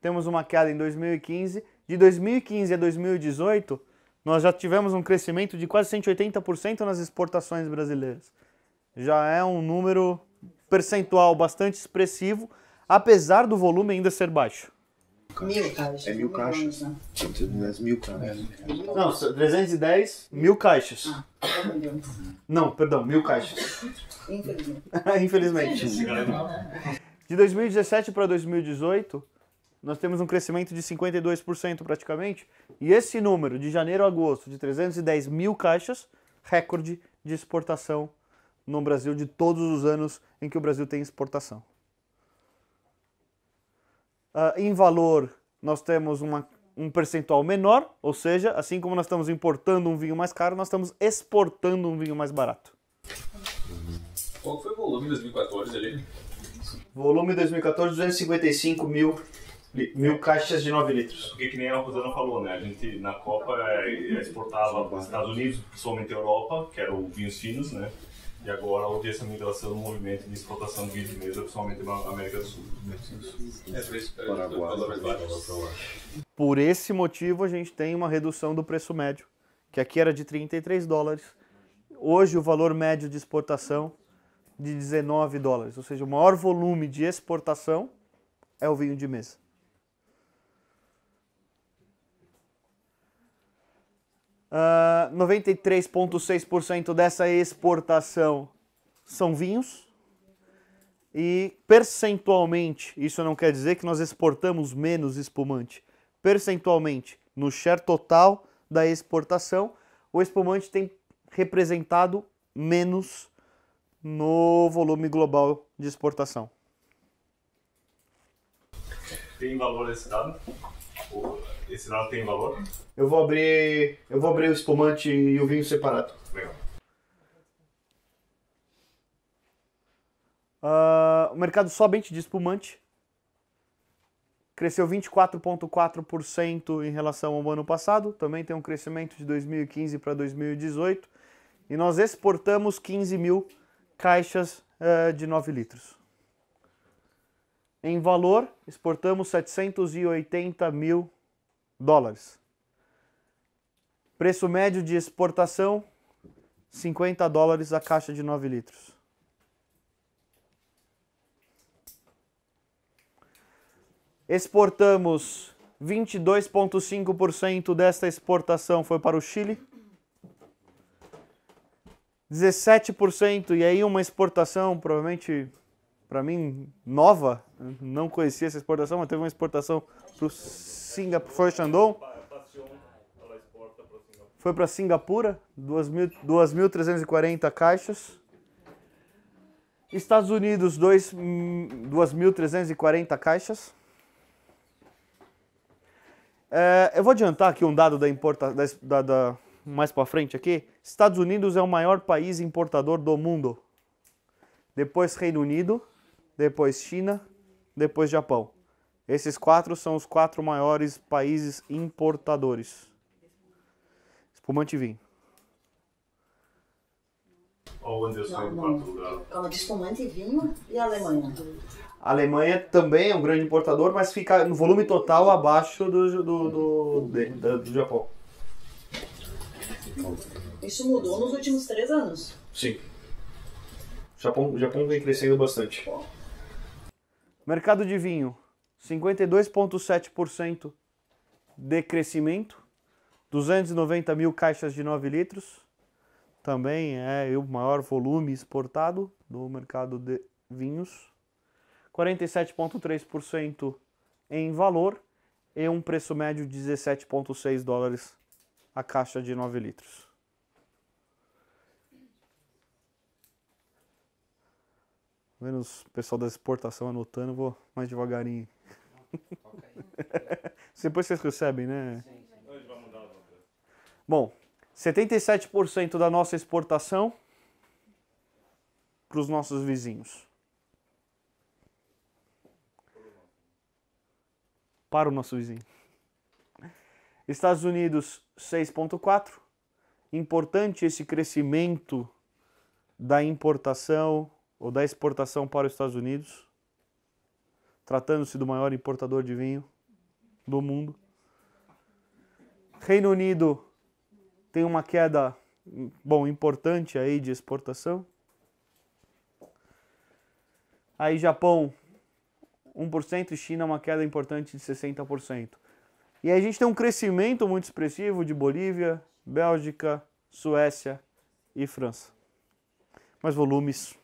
Temos uma queda em 2015. De 2015 a 2018, nós já tivemos um crescimento de quase 180% nas exportações brasileiras. Já é um número percentual bastante expressivo, apesar do volume ainda ser baixo. Mil caixas. É mil caixas. Né? mil caixas. Não, 310 mil caixas. Ah, não, perdão, mil caixas. Infelizmente. (laughs) Infelizmente. De 2017 para 2018, nós temos um crescimento de 52% praticamente. E esse número, de janeiro a agosto, de 310 mil caixas, recorde de exportação no Brasil de todos os anos em que o Brasil tem exportação uh, em valor nós temos uma, um percentual menor, ou seja, assim como nós estamos importando um vinho mais caro, nós estamos exportando um vinho mais barato. Qual foi o volume em 2014 ali? Volume 2014, 255 mil mil caixas de 9 litros. Porque que nem a Rosana falou, né? A gente na Copa é, é exportava para os Estados Unidos, principalmente a Europa, que eram vinhos finos, né? E agora onde essa migração do movimento de exportação de de mesa, principalmente na América do Sul. É, por esse motivo, a gente tem uma redução do preço médio, que aqui era de 33 dólares. Hoje, o valor médio de exportação de 19 dólares, ou seja, o maior volume de exportação é o vinho de mesa. 93,6% ah, dessa exportação são vinhos. E percentualmente, isso não quer dizer que nós exportamos menos espumante. Percentualmente, no share total da exportação, o espumante tem representado menos no volume global de exportação. Tem valor esse dado? Esse dado tem valor? Eu vou abrir. Eu vou abrir o espumante e o vinho separado. Legal. Uh, o mercado somente de espumante cresceu 24,4% em relação ao ano passado, também tem um crescimento de 2015 para 2018, e nós exportamos 15 mil caixas uh, de 9 litros. Em valor, exportamos 780 mil dólares. Preço médio de exportação, 50 dólares a caixa de 9 litros. Exportamos 22,5% desta exportação foi para o Chile. 17% e aí uma exportação provavelmente para mim, nova. Não conhecia essa exportação, mas teve uma exportação para o Singapura. Foi Shandong? Foi para Singapura, 2.340 caixas. Estados Unidos, 2.340 caixas. É, eu vou adiantar aqui um dado da importa, da, da, mais para frente aqui. Estados Unidos é o maior país importador do mundo. Depois Reino Unido, depois China, depois Japão. Esses quatro são os quatro maiores países importadores. Espumante e vinho. Onde são quatro lugares? Espumante e vinho e Alemanha. A Alemanha também é um grande importador, mas fica no volume total abaixo do, do, do, do, do Japão. Isso mudou nos últimos três anos? Sim. O Japão, o Japão vem crescendo bastante. Mercado de vinho, 52,7% de crescimento, 290 mil caixas de 9 litros, também é, é o maior volume exportado do mercado de vinhos, 47,3% em valor e um preço médio de 17,6 dólares a caixa de 9 litros. vendo o pessoal da exportação anotando, vou mais devagarinho. (laughs) Depois vocês recebem, né? Sim, sim. Bom, 77% da nossa exportação para os nossos vizinhos. Para o nosso vizinho. Estados Unidos, 6,4%. Importante esse crescimento da importação ou da exportação para os Estados Unidos, tratando-se do maior importador de vinho do mundo. Reino Unido tem uma queda bom importante aí de exportação. Aí Japão 1% e China uma queda importante de 60%. E aí a gente tem um crescimento muito expressivo de Bolívia, Bélgica, Suécia e França. Mas volumes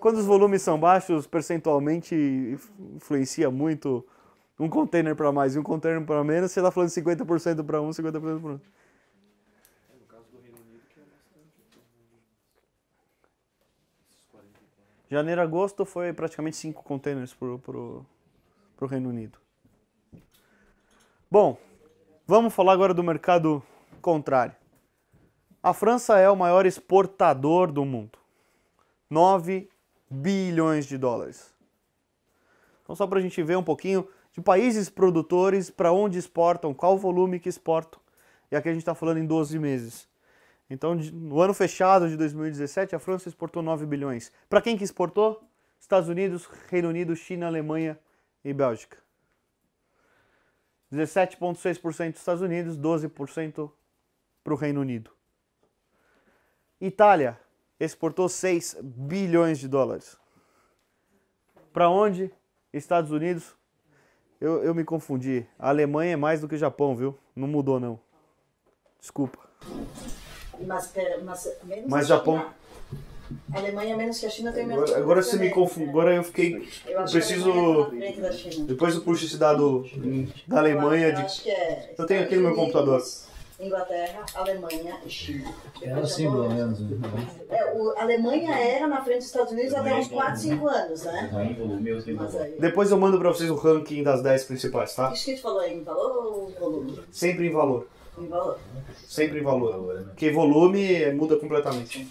Quando os volumes são baixos, percentualmente influencia muito um container para mais e um container para menos, você está falando 50% para um, 50% para outro. Janeiro agosto foi praticamente 5 containers pro, pro, pro Reino Unido. Bom, vamos falar agora do mercado contrário. A França é o maior exportador do mundo. 9 bilhões de dólares. Então, só para a gente ver um pouquinho de países produtores, para onde exportam, qual volume que exportam. E aqui a gente está falando em 12 meses. Então, no ano fechado de 2017, a França exportou 9 bilhões. Para quem que exportou? Estados Unidos, Reino Unido, China, Alemanha e Bélgica. 17,6% Estados Unidos, 12% para o Reino Unido. Itália, exportou 6 bilhões de dólares. Para onde? Estados Unidos? Eu, eu me confundi. A Alemanha é mais do que o Japão, viu? Não mudou, não. Desculpa. Mas, mas, menos mas Japão. A Alemanha é menos que a China tem agora, menos. Agora você me confundiu. Né? Agora eu fiquei. Eu preciso. É depois eu puxo esse dado da Alemanha. Eu, que é... eu tenho aqui no meu computador. Inglaterra, Alemanha e Chile. Era assim, pelo menos. Né? É, o, Alemanha era na frente dos Estados Unidos até uns 4, 5 anos, né? Uhum. Uhum. Uhum. Aí... Depois eu mando para vocês o ranking das 10 principais, tá? Isso que tu falou aí, em valor ou volume? Sempre em valor. Em valor. Sempre em valor. Né? Porque volume muda completamente.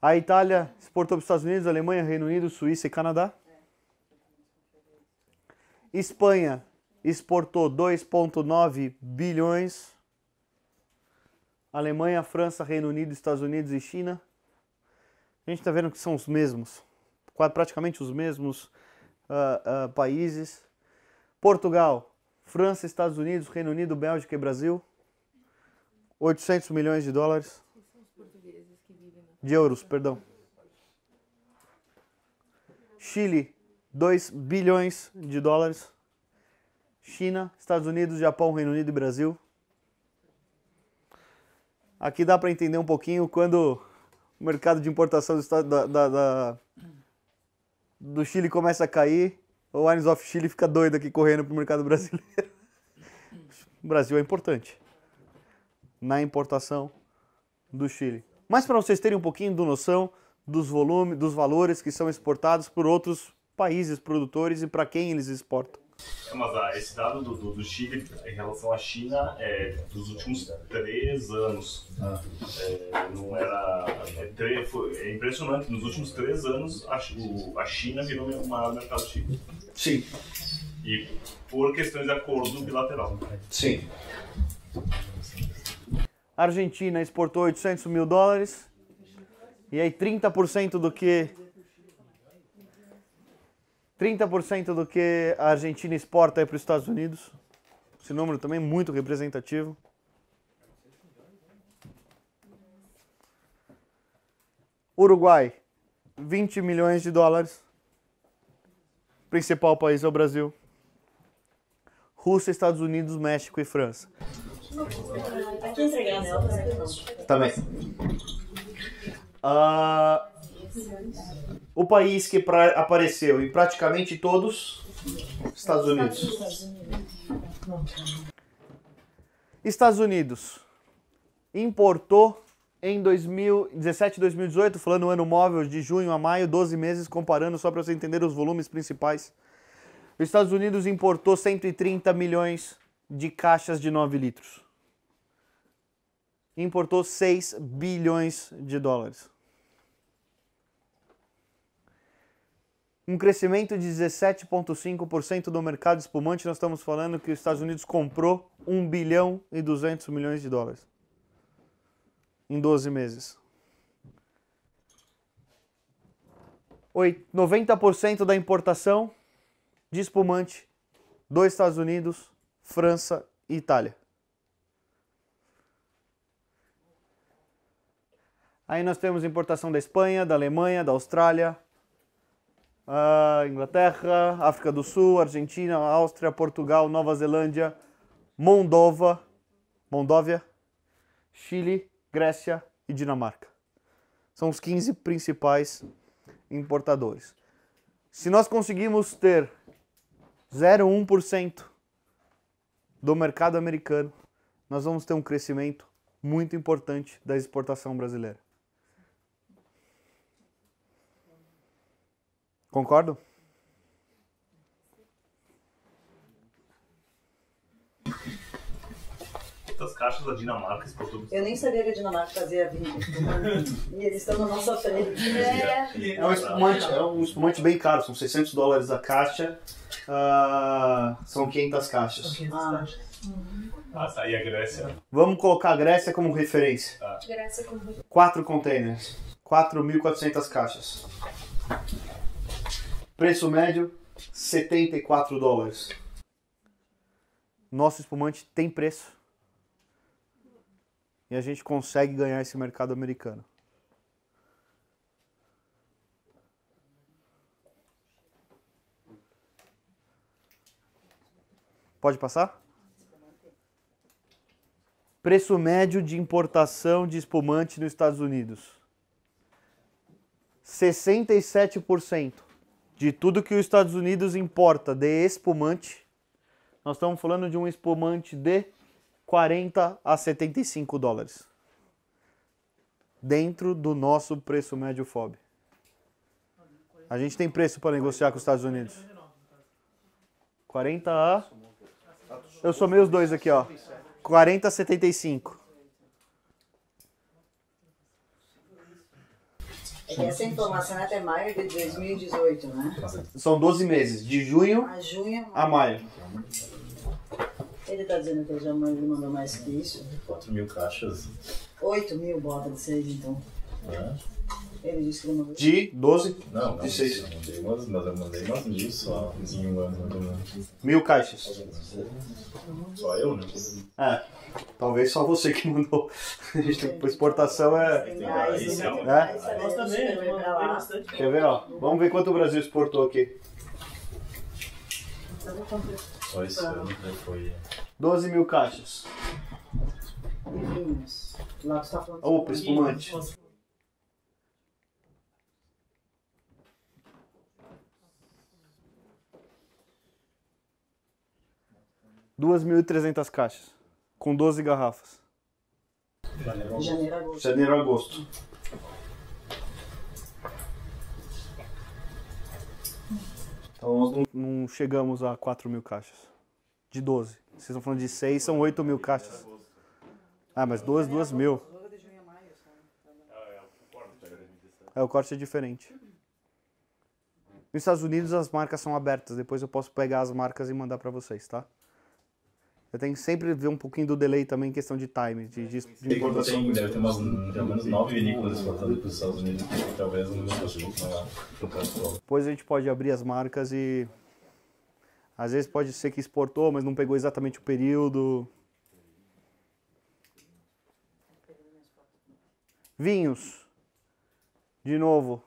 A Itália exportou para os Estados Unidos, Alemanha, Reino Unido, Suíça e Canadá. É. Espanha exportou 2,9 bilhões. Alemanha, França, Reino Unido, Estados Unidos e China. A gente está vendo que são os mesmos, praticamente os mesmos uh, uh, países. Portugal, França, Estados Unidos, Reino Unido, Bélgica e Brasil. 800 milhões de dólares. De euros, perdão. Chile, 2 bilhões de dólares. China, Estados Unidos, Japão, Reino Unido e Brasil. Aqui dá para entender um pouquinho quando o mercado de importação do, da, da, da, do Chile começa a cair, o Wines of Chile fica doido aqui correndo para o mercado brasileiro. O (laughs) Brasil é importante na importação do Chile. Mas para vocês terem um pouquinho de noção dos volumes, dos valores que são exportados por outros países produtores e para quem eles exportam. Então, mas ah, esse dado do, do, do, Chile em relação à China é dos últimos três anos. Ah. É, não era. É, tre, foi, é, impressionante, nos últimos três anos a, o, a China virou o maior mercado Chile. Sim. E por questões de acordo bilateral. Sim. A Argentina exportou 800 mil dólares. E aí 30% do que 30% do que a Argentina exporta para os Estados Unidos. Esse número também é muito representativo. Uruguai, 20 milhões de dólares. Principal país é o Brasil. Rússia, Estados Unidos, México e França. Também. Né? Tá uh, ah, o país que apareceu em praticamente todos Estados Unidos. Estados Unidos importou em 2017 e 2018, falando ano móvel de junho a maio, 12 meses, comparando só para você entender os volumes principais. Os Estados Unidos importou 130 milhões de caixas de 9 litros. Importou 6 bilhões de dólares. um crescimento de 17,5% do mercado espumante. Nós estamos falando que os Estados Unidos comprou 1 bilhão e 200 milhões de dólares em 12 meses. 90% da importação de espumante dos Estados Unidos, França e Itália. Aí nós temos importação da Espanha, da Alemanha, da Austrália, uh, Inglaterra, África do Sul, Argentina, Áustria, Portugal, Nova Zelândia, Moldova, Moldóvia, Chile, Grécia e Dinamarca. São os 15 principais importadores. Se nós conseguimos ter 0,1% do mercado americano, nós vamos ter um crescimento muito importante da exportação brasileira. Concordo? As caixas da Dinamarca exportou. Eu nem sabia que a Dinamarca fazia vinho. (laughs) e eles estão na nossa frente. É, é, um, espumante, é um espumante bem caro, são 600 dólares a caixa. Uh, são 500 caixas. 500 ah. caixas. Ah, tá. E a Grécia? Vamos colocar a Grécia como referência. Tá. Grécia como referência. Quatro containers. 4.400 caixas. Preço médio, 74 dólares. Nosso espumante tem preço. E a gente consegue ganhar esse mercado americano. Pode passar? Preço médio de importação de espumante nos Estados Unidos. 67% de tudo que os Estados Unidos importa de espumante, nós estamos falando de um espumante de 40 a 75 dólares. Dentro do nosso preço médio FOB. A gente tem preço para negociar com os Estados Unidos. 40 a. Eu somei os dois aqui, ó. 40 a 75. Essa informação é até maio de 2018, né? São 12 meses, de junho a, junho, a maio. Ele está dizendo que já mandou mais que isso. 4 mil caixas. 8 mil bota de seis, então. É. De 12? Não, De 6. mas eu mandei mil em um ano. Mil caixas. Só eu, né? É. Talvez só você que mandou. Exportação é. é? Né? Né? Quer ver, ó? Vamos ver quanto o Brasil exportou aqui. Só né? foi. 12 mil caixas. Tá Opa, espumante. 2.300 caixas, com 12 garrafas. Janeiro, agosto. Janeiro, agosto. Então nós não, não chegamos a 4.000 caixas. De 12. Vocês estão falando de 6, são 8.000 caixas. Ah, mas 2, 2.000. É, o corte é diferente. Nos Estados Unidos as marcas são abertas, depois eu posso pegar as marcas e mandar para vocês, tá? Eu tenho que sempre ver um pouquinho do delay também em questão de time, de, de, de importação. Tem, deve ter umas, pelo menos nove vinícolas exportadas para os Estados Unidos, talvez no meu consigo Depois a gente pode abrir as marcas e... Às vezes pode ser que exportou, mas não pegou exatamente o período. Vinhos. De novo,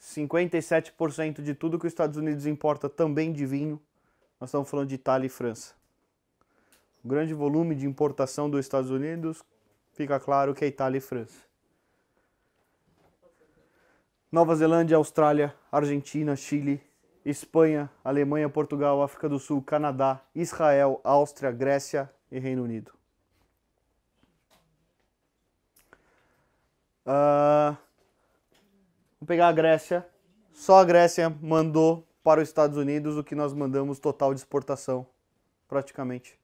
57% de tudo que os Estados Unidos importa também de vinho. Nós estamos falando de Itália e França grande volume de importação dos Estados Unidos, fica claro que é Itália e França. Nova Zelândia, Austrália, Argentina, Chile, Espanha, Alemanha, Portugal, África do Sul, Canadá, Israel, Áustria, Grécia e Reino Unido. Uh, vou pegar a Grécia. Só a Grécia mandou para os Estados Unidos o que nós mandamos total de exportação, praticamente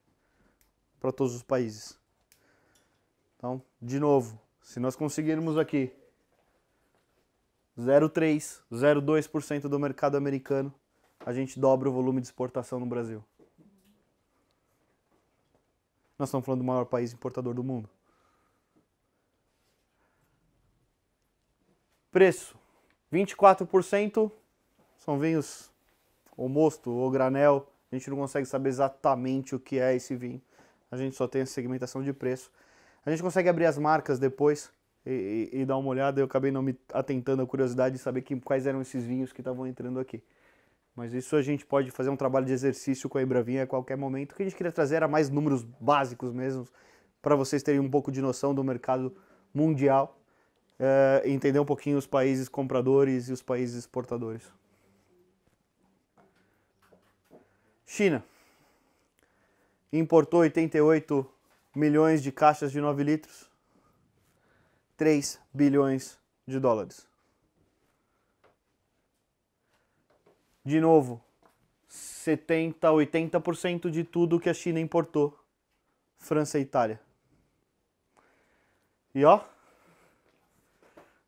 para todos os países. Então, de novo, se nós conseguirmos aqui 0,3, 0,2% do mercado americano, a gente dobra o volume de exportação no Brasil. Nós estamos falando do maior país importador do mundo. Preço: 24% são vinhos ou mosto ou granel. A gente não consegue saber exatamente o que é esse vinho a gente só tem a segmentação de preço. A gente consegue abrir as marcas depois e, e, e dar uma olhada. Eu acabei não me atentando à curiosidade de saber que, quais eram esses vinhos que estavam entrando aqui. Mas isso a gente pode fazer um trabalho de exercício com a Embravinha a qualquer momento. O que a gente queria trazer era mais números básicos mesmo, para vocês terem um pouco de noção do mercado mundial, é, entender um pouquinho os países compradores e os países exportadores. China importou 88 milhões de caixas de 9 litros, 3 bilhões de dólares. De novo, 70, 80% de tudo que a China importou, França e Itália. E ó,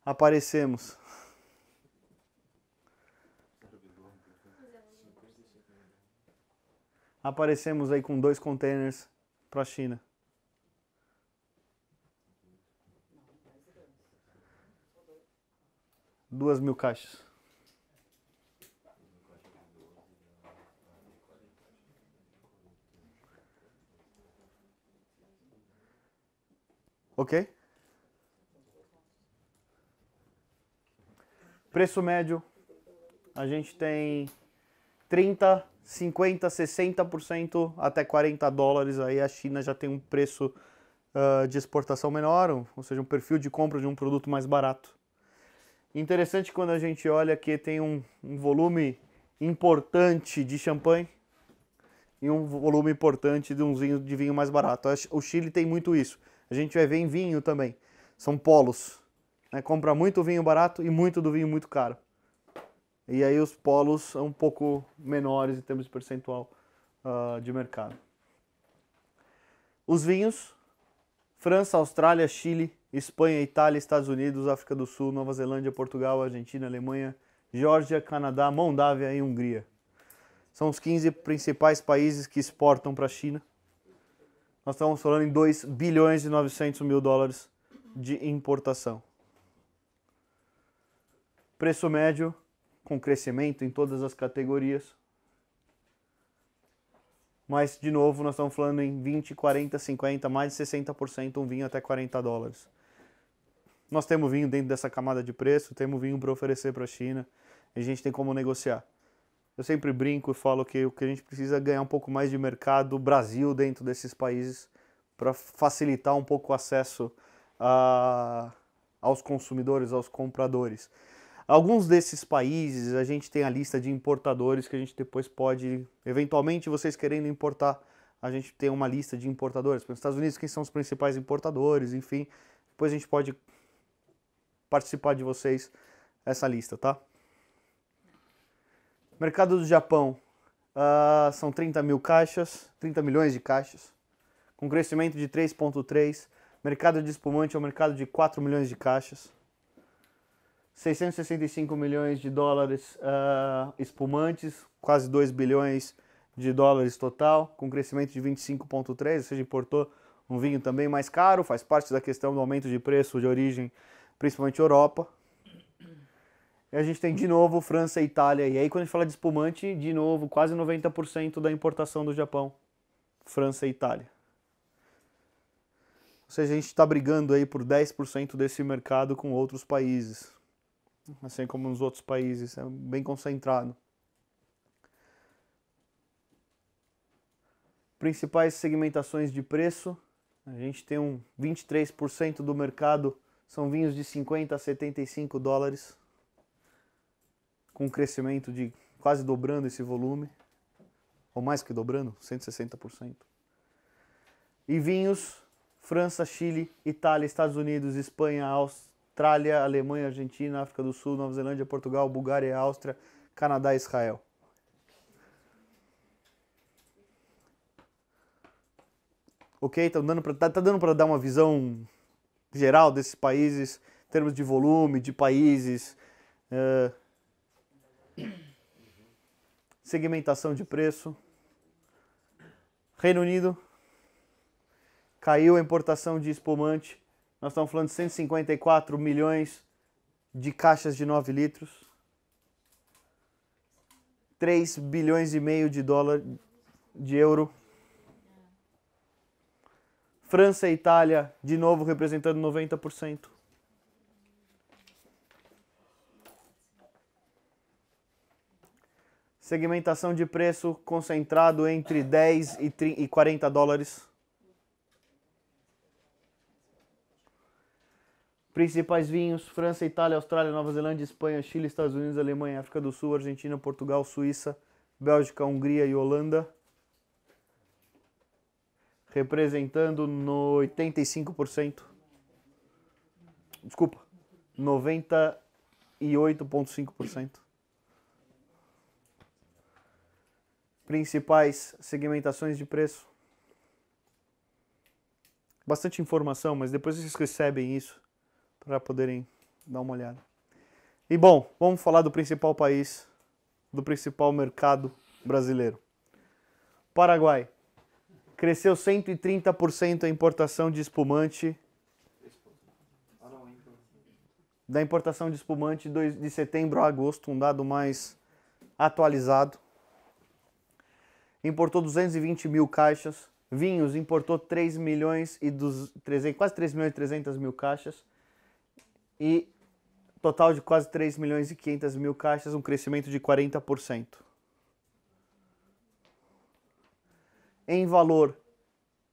aparecemos. aparecemos aí com dois containers para a China. Duas mil caixas. Ok? Preço médio, a gente tem 30 50, 60% até 40 dólares, aí a China já tem um preço uh, de exportação menor, ou seja, um perfil de compra de um produto mais barato. Interessante quando a gente olha que tem um, um volume importante de champanhe e um volume importante de um vinho, de vinho mais barato. O Chile tem muito isso. A gente vai ver em vinho também. São polos. Né? Compra muito vinho barato e muito do vinho muito caro. E aí os polos são um pouco menores em termos de percentual uh, de mercado. Os vinhos, França, Austrália, Chile, Espanha, Itália, Estados Unidos, África do Sul, Nova Zelândia, Portugal, Argentina, Alemanha, Geórgia, Canadá, Moldávia e Hungria. São os 15 principais países que exportam para a China. Nós estamos falando em 2 bilhões e 900 mil dólares de importação. Preço médio com crescimento em todas as categorias. Mas, de novo, nós estamos falando em 20, 40, 50, mais de 60%, um vinho até 40 dólares. Nós temos vinho dentro dessa camada de preço, temos vinho para oferecer para a China, a gente tem como negociar. Eu sempre brinco e falo que o que a gente precisa é ganhar um pouco mais de mercado Brasil dentro desses países para facilitar um pouco o acesso a, aos consumidores, aos compradores. Alguns desses países a gente tem a lista de importadores que a gente depois pode, eventualmente vocês querendo importar, a gente tem uma lista de importadores. Para os Estados Unidos, quem são os principais importadores, enfim. Depois a gente pode participar de vocês essa lista, tá? Mercado do Japão. Uh, são 30 mil caixas, 30 milhões de caixas, com crescimento de 3,3. Mercado de espumante é um mercado de 4 milhões de caixas. 665 milhões de dólares uh, espumantes, quase 2 bilhões de dólares total, com crescimento de 25,3%, ou seja, importou um vinho também mais caro, faz parte da questão do aumento de preço de origem, principalmente Europa. E a gente tem de novo França e Itália. E aí, quando a gente fala de espumante, de novo, quase 90% da importação do Japão. França e Itália. Ou seja, a gente está brigando aí por 10% desse mercado com outros países assim como nos outros países, é bem concentrado. Principais segmentações de preço, a gente tem um 23% do mercado são vinhos de 50 a 75 dólares, com um crescimento de quase dobrando esse volume, ou mais que dobrando, 160%. E vinhos França, Chile, Itália, Estados Unidos, Espanha, Áustria, Austrália, Alemanha, Argentina, África do Sul, Nova Zelândia, Portugal, Bulgária, Áustria, Canadá e Israel. Ok? Tá, tá dando para tá, tá dar uma visão geral desses países, em termos de volume, de países, eh, segmentação de preço. Reino Unido caiu a importação de espumante nós estamos falando de 154 milhões de caixas de 9 litros. 3 bilhões e meio de dólar de euro. França e Itália, de novo, representando 90%. Segmentação de preço concentrado entre 10 e 40 dólares. Principais vinhos: França, Itália, Austrália, Nova Zelândia, Espanha, Chile, Estados Unidos, Alemanha, África do Sul, Argentina, Portugal, Suíça, Bélgica, Hungria e Holanda. Representando no 85%. Desculpa, 98,5%. Principais segmentações de preço. Bastante informação, mas depois vocês recebem isso para poderem dar uma olhada. E bom, vamos falar do principal país, do principal mercado brasileiro. Paraguai. Cresceu 130% a importação de espumante. Da importação de espumante de setembro a agosto, um dado mais atualizado. Importou 220 mil caixas. Vinhos importou 3 milhões e dos, quase 3 milhões e 300 mil caixas e total de quase 3 milhões e 500 mil caixas, um crescimento de 40%. Em valor,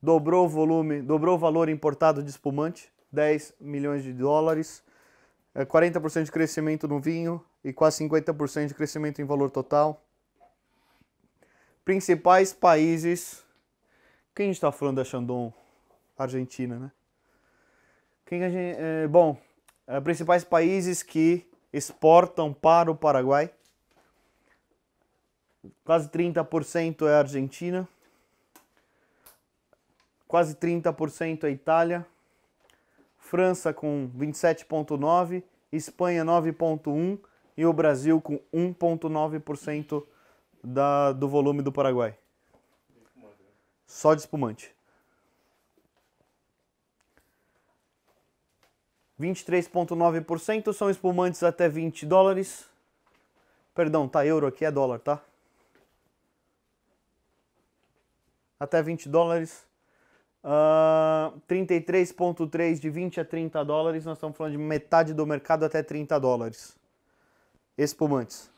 dobrou o volume, dobrou o valor importado de espumante, 10 milhões de dólares, 40% é, de crescimento no vinho e quase 50% de crescimento em valor total. Principais países. Quem a gente está falando da Shandong? Argentina, né? Quem a gente, é, bom, eh, principais países que exportam para o Paraguai. Quase 30% é a Argentina. Quase 30% é a Itália. França com 27,9%, Espanha 9,1% e o Brasil com 1,9% do volume do Paraguai. Só de espumante. 23,9% são espumantes até 20 dólares. Perdão, tá euro aqui, é dólar, tá? Até 20 dólares. Uh, ah, 33,3 de 20 a 30 dólares. Nós estamos falando de metade do mercado até 30 dólares. Espumantes.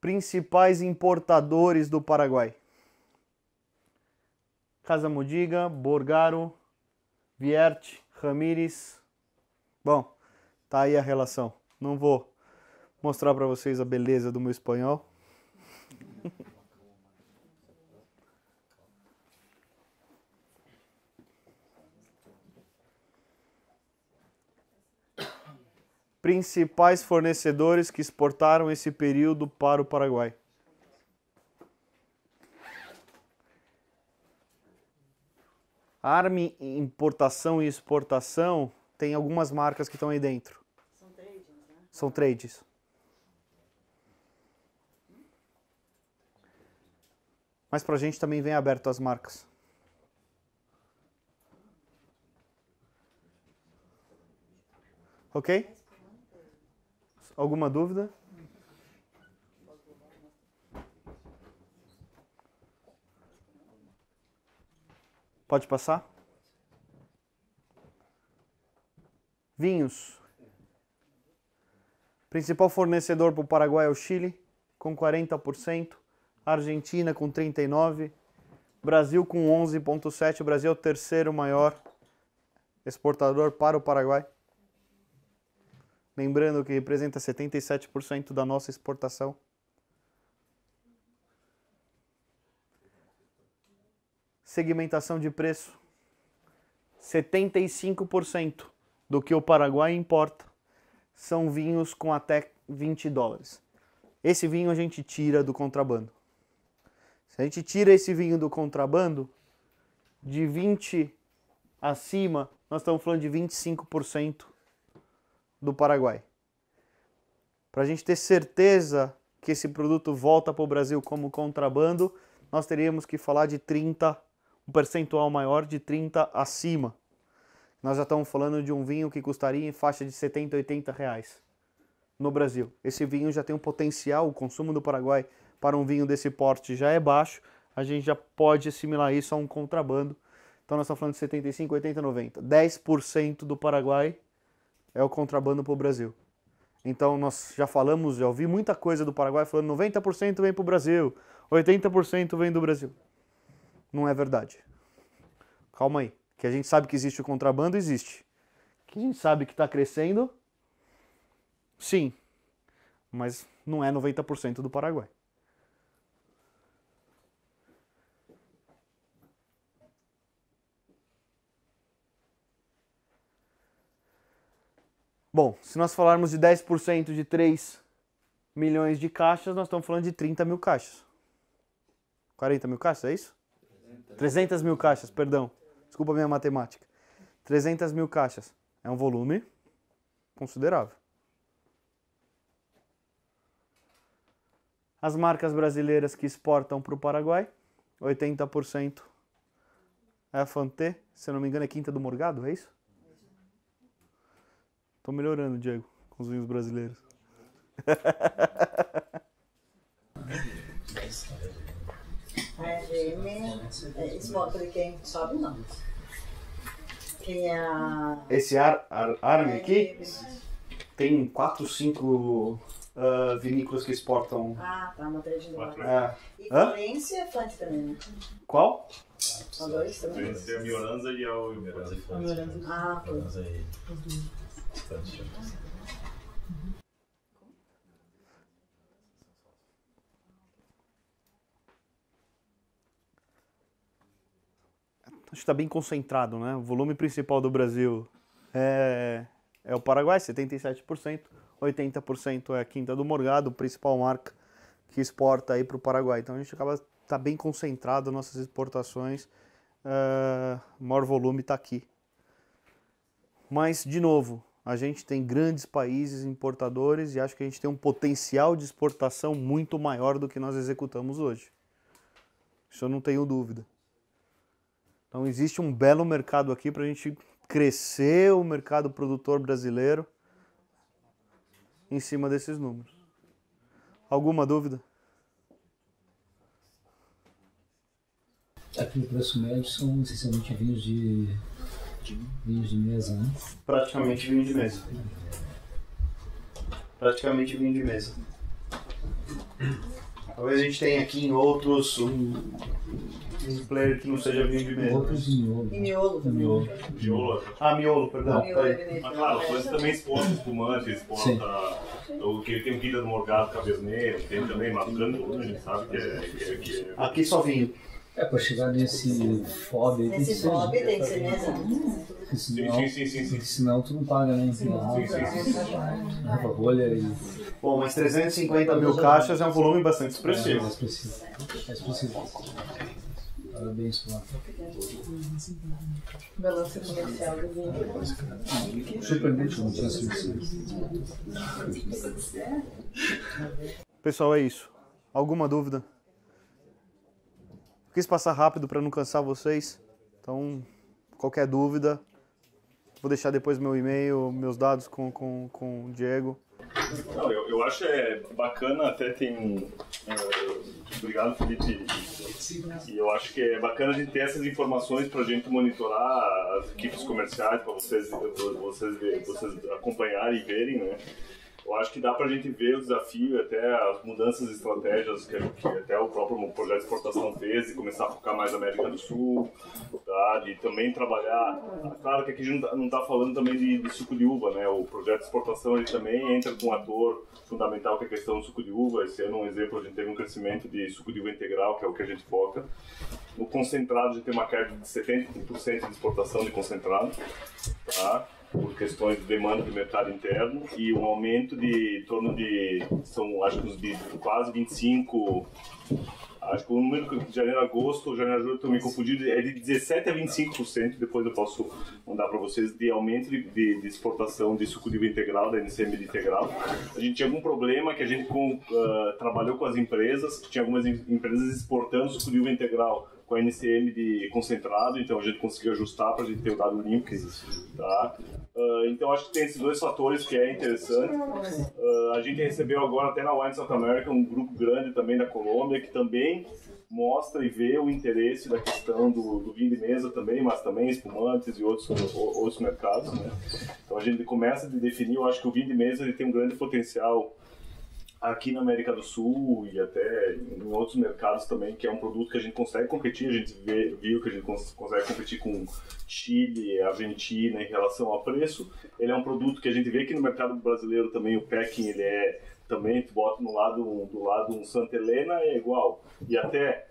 Principais importadores do Paraguai: Casa Mudiga, Borgaro, Vierte, Ramires. Bom, tá aí a relação. Não vou mostrar para vocês a beleza do meu espanhol. Principais fornecedores que exportaram esse período para o Paraguai. Arme, importação e exportação, tem algumas marcas que estão aí dentro. São trades, né? São trades. Mas pra gente também vem aberto as marcas. Ok? Alguma dúvida? Pode passar? Vinhos. Principal fornecedor para o Paraguai é o Chile, com 40%, Argentina com 39%, Brasil com 11,7%. O Brasil é o terceiro maior exportador para o Paraguai. Lembrando que representa 77% da nossa exportação. segmentação de preço. 75% do que o Paraguai importa são vinhos com até 20 dólares. Esse vinho a gente tira do contrabando. Se a gente tira esse vinho do contrabando, de 20 acima, nós estamos falando de 25% do Paraguai. Para a gente ter certeza que esse produto volta para o Brasil como contrabando, nós teríamos que falar de 30 um percentual maior de 30 acima. Nós já estamos falando de um vinho que custaria em faixa de 70, 80 reais no Brasil. Esse vinho já tem um potencial, o consumo do Paraguai para um vinho desse porte já é baixo, a gente já pode assimilar isso a um contrabando. Então nós estamos falando de 75, 80, 90. 10% do Paraguai é o contrabando para o Brasil. Então nós já falamos, já ouvi muita coisa do Paraguai falando 90% vem para o Brasil, 80% vem do Brasil não é verdade. Calma aí. Que a gente sabe que existe o contrabando, existe. Que a gente sabe que está crescendo, sim. Mas não é 90% do Paraguai. Bom, se nós falarmos de 10% de 3 milhões de caixas, nós estamos falando de 30 mil caixas. 40 mil caixas, é isso? 300 mil caixas, perdão. Desculpa a minha matemática. 300 mil caixas. É um volume considerável. As marcas brasileiras que exportam para o Paraguai, 80% é a Fanté, se eu não me engano é Quinta do Morgado, é isso? Estou melhorando, Diego, com os vinhos brasileiros. (laughs) (laughs) É Gêmea, é, Spock, quem sobe não. Tem é a... Esse ar, ar, arme aqui é, tem 4, 5 uh, vinícolas que exportam. Ah, tá, uma de novo. É. E Florência é Fante também, né? Qual? São dois também. Florência é a Mioranza e a Mioranza. Ah, foi. Mioranza e uhum. acho que está bem concentrado, né? O volume principal do Brasil é, é o Paraguai, 77%, 80% é a Quinta do Morgado, principal marca que exporta aí para o Paraguai. Então a gente acaba tá bem concentrado nossas exportações, o ah, maior volume está aqui. Mas de novo, a gente tem grandes países importadores e acho que a gente tem um potencial de exportação muito maior do que nós executamos hoje. Isso eu não tenho dúvida. Então existe um belo mercado aqui para a gente crescer o mercado produtor brasileiro em cima desses números. Alguma dúvida? Aqui no preço médio são essencialmente vinhos de, vinhos de mesa, né? Praticamente vinho de mesa. Praticamente vinho de mesa. Talvez a gente tenha aqui em outros um, um player que não seja vinho de mesa. Outros miolo. E né? miolo. Miolo. miolo. Ah, miolo, perdão. Miolo tá Mas claro, mas também exporta espumante, exporta. O que tem o Guida do Morgado, Cabernet, tem também Macanto, a gente sabe que é. Que é, que é... Aqui só vinho. É, pra chegar nesse FOB aí tem que ser. Esse FOB tem que ser, né? Senão, sim, sim, sim, sim. senão tu não paga, né? Sim, não, né? sim, sim, sim. bolha e... Bom, mas 350 mil caixas é um volume bastante é, expressivo. É, é expressivo. É expressivo. Parabéns, Flávio. Balança comercial do vinho. Surpreendente, não tinha sido Pessoal, é isso. Alguma dúvida? Eu quis passar rápido para não cansar vocês. Então, qualquer dúvida, vou deixar depois meu e-mail, meus dados com, com, com o Diego. Não, eu, eu acho é bacana, até tem. É, obrigado, Felipe. E eu acho que é bacana a gente ter essas informações para a gente monitorar as equipes comerciais, para vocês, vocês, vocês acompanharem e verem, né? Eu acho que dá para a gente ver o desafio, até as mudanças de estratégias que, que, até o próprio projeto de exportação fez e começar a focar mais na América do Sul, tá? e também trabalhar. Claro que aqui a gente não está tá falando também de, de, suco de uva, né? O projeto de exportação ele também entra com um ator fundamental que é a questão do suco de uva. Esse ano, um exemplo, a gente teve um crescimento de suco de uva integral, que é o que a gente foca. No concentrado, a gente tem uma queda de 70% de exportação de concentrado. Tá? por questões de demanda do mercado interno e um aumento de em torno de são acho que uns quase 25 acho que o número de janeiro agosto janeiro janeiro julho estou me confundindo é de 17 a 25% depois eu posso mandar para vocês de aumento de, de, de, exportação de suco de uva integral da NCM integral a gente tinha algum problema que a gente com, uh, trabalhou com as empresas que tinha algumas empresas exportando suco de uva integral com a NCM de concentrado, então a gente conseguiu ajustar para a gente ter o dado limpo. Tá? Uh, então acho que tem esses dois fatores que é interessante. Uh, a gente recebeu agora até na Wine South America um grupo grande também da Colômbia que também mostra e vê o interesse da questão do, do vinho de mesa também, mas também espumantes e outros, outros mercados. Né? Então a gente começa a definir, eu acho que o vinho de mesa ele tem um grande potencial aqui na América do Sul e até em outros mercados também, que é um produto que a gente consegue competir. A gente vê, viu que a gente cons consegue competir com Chile, Argentina em relação a preço. Ele é um produto que a gente vê que no mercado brasileiro também o packing ele é também tu bota no lado um, do lado um Santa Helena é igual e até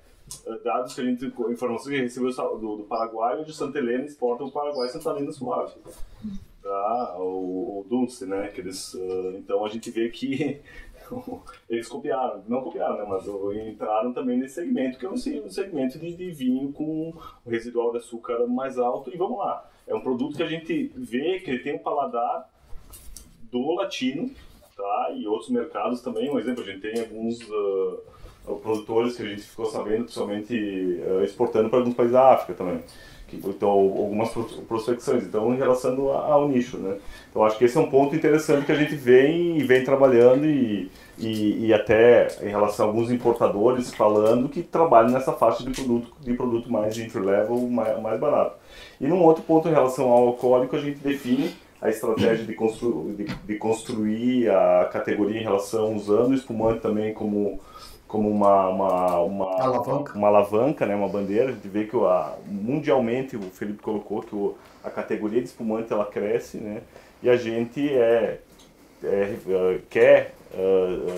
eh, dados que a gente informações que recebeu do, do Paraguai onde Santa Helena exporta o Paraguai Santa Helena suave hum. ah, o, o Dulce, né? Que eles, uh, então a gente vê que (laughs) eles copiaram, não copiaram, né? Mas entraram também nesse segmento, que é um segmento de, de vinho com o residual de açúcar mais alto. E vamos lá, é um produto que a gente vê que ele tem um paladar do latino, tá? E outros mercados também. Um exemplo, a gente tem alguns. Uh, produtores que a gente ficou sabendo, principalmente uh, exportando para alguns países da África também então algumas prospecções, então em relação ao nicho, né? Então acho que esse é um ponto interessante que a gente vem e vem trabalhando e, e, e, até em relação a alguns importadores falando que trabalham nessa faixa de produto de produto mais entry level, mais, mais barato. E num outro ponto em relação ao alcoólico a gente define a estratégia de, constru, de, de construir a categoria em relação usando o espumante também como como uma, uma, uma, alavanca. uma alavanca, né, uma bandeira. A gente vê que a, mundialmente, o Felipe colocou que o, a categoria de espumante ela cresce, né, e a gente é, é, é quer é,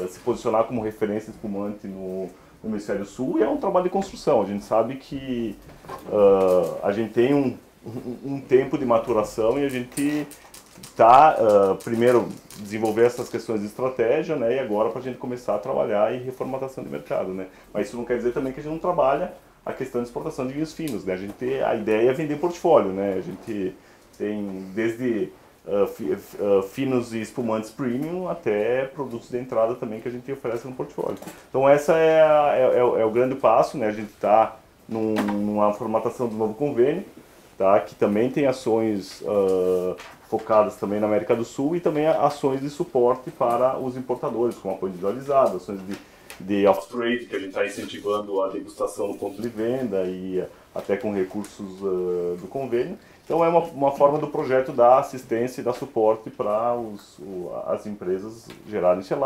é, se posicionar como referência de espumante no, no hemisfério sul e é um trabalho de construção. A gente sabe que uh, a gente tem um, um, um tempo de maturação e a gente uh, primeiro desenvolver essas questões de estratégia, né, e agora para a gente começar a trabalhar em reformatação de mercado, né. Mas isso não quer dizer também que a gente não trabalha a questão de exportação de vinhos finos, né. A gente a ideia é vender portfólio, né. A gente tem desde uh, fi, uh, finos e espumantes premium até produtos de entrada também que a gente oferece no portfólio. Então essa é, a, é, é, é, o grande passo, né. A gente está num, numa formatação do novo convênio, tá, que também tem ações focadas também na América do Sul e também ações de suporte para os importadores, como apoio individualizado, ações de, de off-trade, que a gente está incentivando a degustação no ponto de venda e eh, até com recursos uh, do convênio. Então é uma, uma, forma do projeto dar assistência e dar suporte para as empresas gerarem seu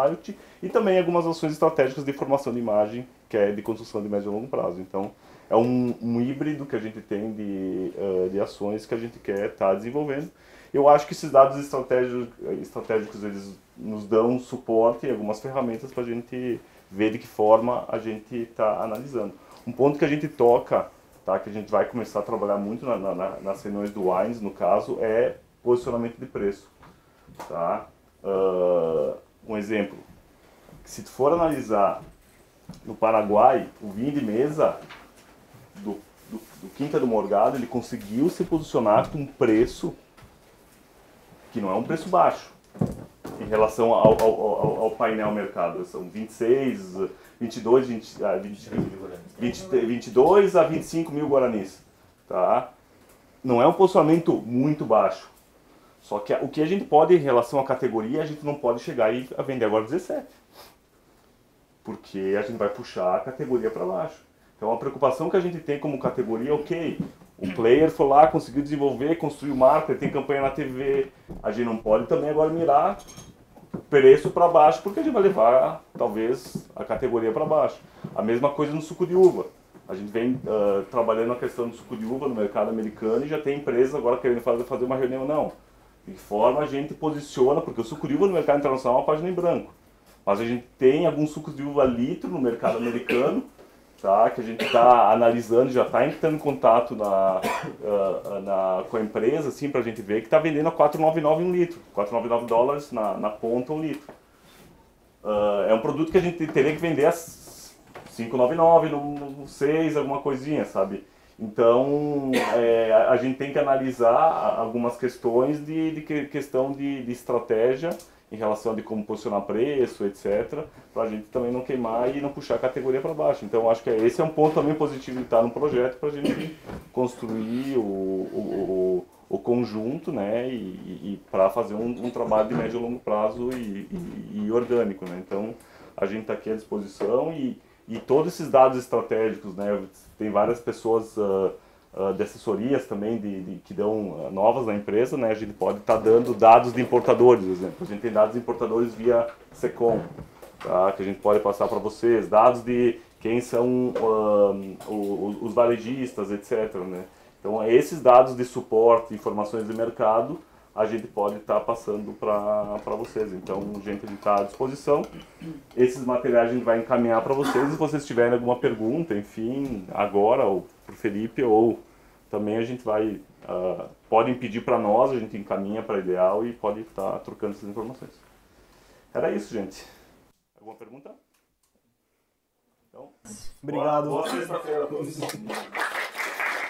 e também algumas ações estratégicas de formação de imagem, que é de construção de médio e longo prazo. Então é um, um híbrido que a gente tem de, uh, de ações que a gente quer estar tá desenvolvendo. Eu acho que esses dados estratégicos, estratégicos eles nos dão suporte e algumas ferramentas para a gente ver de que forma a gente está analisando. Um ponto que a gente toca, tá, que a gente vai começar a trabalhar muito na, na, nas reuniões do Wines, no caso, é posicionamento de preço. Tá? Uh, um exemplo, se tu for analisar no Paraguai, o vinho de mesa do, do, do Quinta do Morgado, ele conseguiu se posicionar com um preço que não é um preço baixo em relação ao, ao, ao, ao painel mercado. São 26, 22, 20, ah, 20, 20, 22 a 25 mil guaranis. Tá? Não é um posicionamento muito baixo. Só que o que a gente pode em relação à categoria, a gente não pode chegar e vender agora 17. Porque a gente vai puxar a categoria para baixo. Então a preocupação que a gente tem como categoria, ok, o player foi lá, conseguiu desenvolver, construiu marca, tem campanha na TV. A gente não pode também agora mirar preço para baixo, porque a gente vai levar, talvez, a categoria para baixo. A mesma coisa no suco de uva. A gente vem uh, trabalhando a questão do suco de uva no mercado americano e já tem empresas agora querendo fazer uma reunião. Não. De forma a gente posiciona, porque o suco de uva no mercado internacional é uma página em branco. Mas a gente tem alguns sucos de uva litro no mercado americano tá? que a gente está analisando, já está entrando em contato na, uh, na, com a empresa assim, para a gente ver que está vendendo a 4,99 um litro, 4,99 dólares na, na ponta um litro. Uh, é um produto que a gente teria que vender a 5,99, no 6, alguma coisinha, sabe? Então, é, a gente tem que analisar algumas questões de, de questão de, de estratégia em relação de como posicionar preço, etc, para a gente também não queimar e não puxar a categoria para baixo. Então acho que é, esse é um ponto também positivo de estar no projeto para a gente construir o, o, o, o, conjunto, né, e, e para fazer um, um, trabalho de médio e longo prazo e, e, e orgânico, né. Então a gente está aqui à disposição e, e todos esses dados estratégicos, né, tem várias pessoas uh, ah, de assessorias também de, de que dão ah, novas na empresa, né? A gente pode estar tá dando dados de importadores, por exemplo. A gente tem dados de importadores via Secom, tá? que a gente pode passar para vocês. Dados de quem são um, ah, os, os varejistas, etc. Né? Então, esses dados de suporte, informações de mercado, a gente pode estar tá passando para vocês. Então, gente, a gente está à disposição. Esses materiais a gente vai encaminhar para vocês. Se vocês tiverem alguma pergunta, enfim, agora, ou para o Felipe, ou também a gente vai uh, ah, podem pedir para nós, a gente encaminha para ideal e pode estar tá trocando essas informações. Era isso, gente. Alguma pergunta? Então, Obrigado. Boa, boa sexta-feira a todos. (laughs)